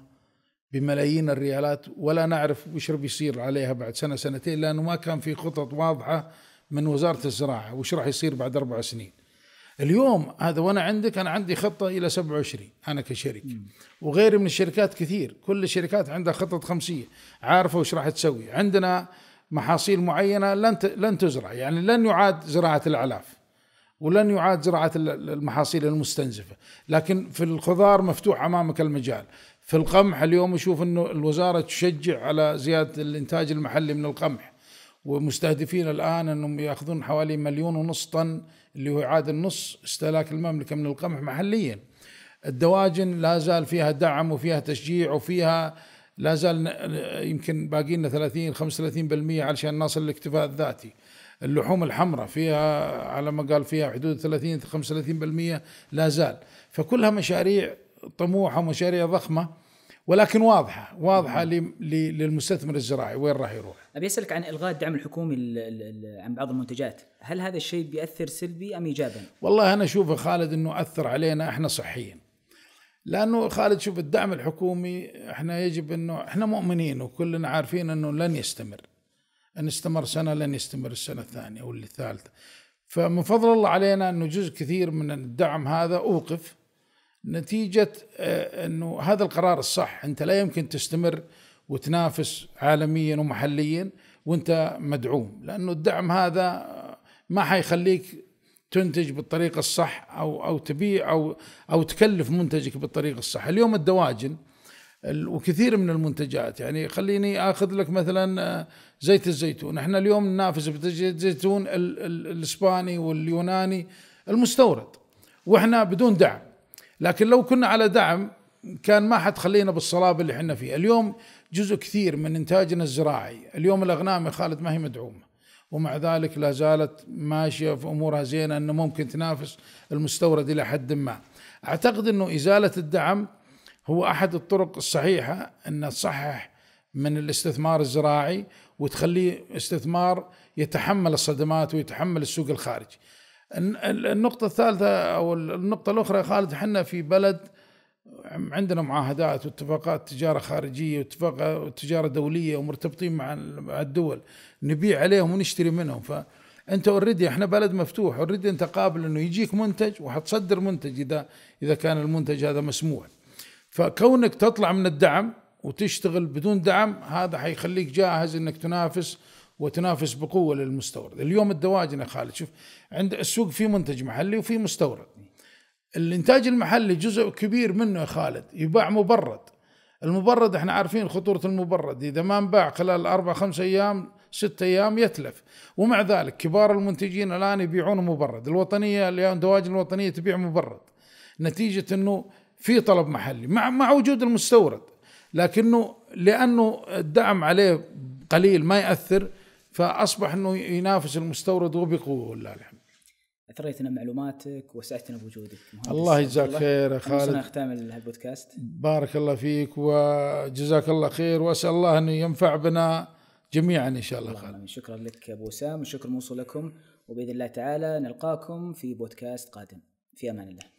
بملايين الريالات ولا نعرف وش بيصير عليها بعد سنه سنتين لانه ما كان في خطط واضحه من وزاره الزراعه وش راح يصير بعد اربع سنين. اليوم هذا وانا عندك انا عندي خطه الى 27 انا كشركه وغيري من الشركات كثير كل الشركات عندها خطط خمسيه عارفه وش راح تسوي عندنا محاصيل معينه لن لن تزرع يعني لن يعاد زراعه الاعلاف ولن يعاد زراعه المحاصيل المستنزفه، لكن في الخضار مفتوح امامك المجال، في القمح اليوم اشوف انه الوزاره تشجع على زياده الانتاج المحلي من القمح ومستهدفين الان انهم ياخذون حوالي مليون ونص طن اللي هو يعادل نص استهلاك المملكه من القمح محليا. الدواجن لا زال فيها دعم وفيها تشجيع وفيها لا زال يمكن باقي لنا 30 35% علشان نصل الاكتفاء الذاتي. اللحوم الحمراء فيها على ما قال فيها حدود 30 35% لا زال فكلها مشاريع طموحه مشاريع ضخمه ولكن واضحه واضحه للمستثمر الزراعي وين راح يروح ابي اسالك عن الغاء الدعم الحكومي عن بعض المنتجات هل هذا الشيء بياثر سلبي ام ايجابا والله انا اشوفه خالد انه اثر علينا احنا صحيا لانه خالد شوف الدعم الحكومي احنا يجب انه احنا مؤمنين وكلنا عارفين انه لن يستمر ان استمر سنه لن يستمر السنه الثانيه واللي الثالثه فمن فضل الله علينا انه جزء كثير من الدعم هذا اوقف نتيجه آه، انه هذا القرار الصح انت لا يمكن تستمر وتنافس عالميا ومحليا وانت مدعوم لانه الدعم هذا ما حيخليك تنتج بالطريقه الصح او او تبيع او او تكلف منتجك بالطريقه الصح، اليوم الدواجن وكثير من المنتجات يعني خليني اخذ لك مثلا آه، زيت الزيتون احنا اليوم ننافس بزيت الزيتون الاسباني واليوناني المستورد واحنا بدون دعم لكن لو كنا على دعم كان ما حد خلينا بالصلابه اللي احنا فيها اليوم جزء كثير من انتاجنا الزراعي اليوم الاغنام يا خالد ما هي مدعومه ومع ذلك لا زالت ماشيه في امورها زينه انه ممكن تنافس المستورد الى حد ما اعتقد انه ازاله الدعم هو احد الطرق الصحيحه ان تصحح من الاستثمار الزراعي وتخليه استثمار يتحمل الصدمات ويتحمل السوق الخارجي. النقطة الثالثة أو النقطة الأخرى خالد حنا في بلد عندنا معاهدات واتفاقات تجارة خارجية تجارة دولية ومرتبطين مع الدول نبيع عليهم ونشتري منهم فأنت اوريدي احنا بلد مفتوح اوريدي أنت قابل أنه يجيك منتج وحتصدر منتج إذا إذا كان المنتج هذا مسموح فكونك تطلع من الدعم وتشتغل بدون دعم هذا حيخليك جاهز انك تنافس وتنافس بقوه للمستورد، اليوم الدواجن يا خالد شوف عند السوق في منتج محلي وفي مستورد. الانتاج المحلي جزء كبير منه يا خالد يباع مبرد. المبرد احنا عارفين خطوره المبرد، اذا ما انباع خلال اربع خمس ايام ست ايام يتلف، ومع ذلك كبار المنتجين الان يبيعون مبرد، الوطنيه اليوم الدواجن الوطنيه تبيع مبرد. نتيجه انه في طلب محلي مع مع وجود المستورد لكنه لانه الدعم عليه قليل ما ياثر فاصبح انه ينافس المستورد وبقوه ولله الحمد. اثريتنا بمعلوماتك وسعتنا بوجودك. الله يجزاك خير يا خالد. اختام البودكاست بارك الله فيك وجزاك الله خير واسال الله انه ينفع بنا جميعا ان شاء الله, الله خالد. شكرا لك ابو وسام والشكر موصول لكم وباذن الله تعالى نلقاكم في بودكاست قادم في امان الله.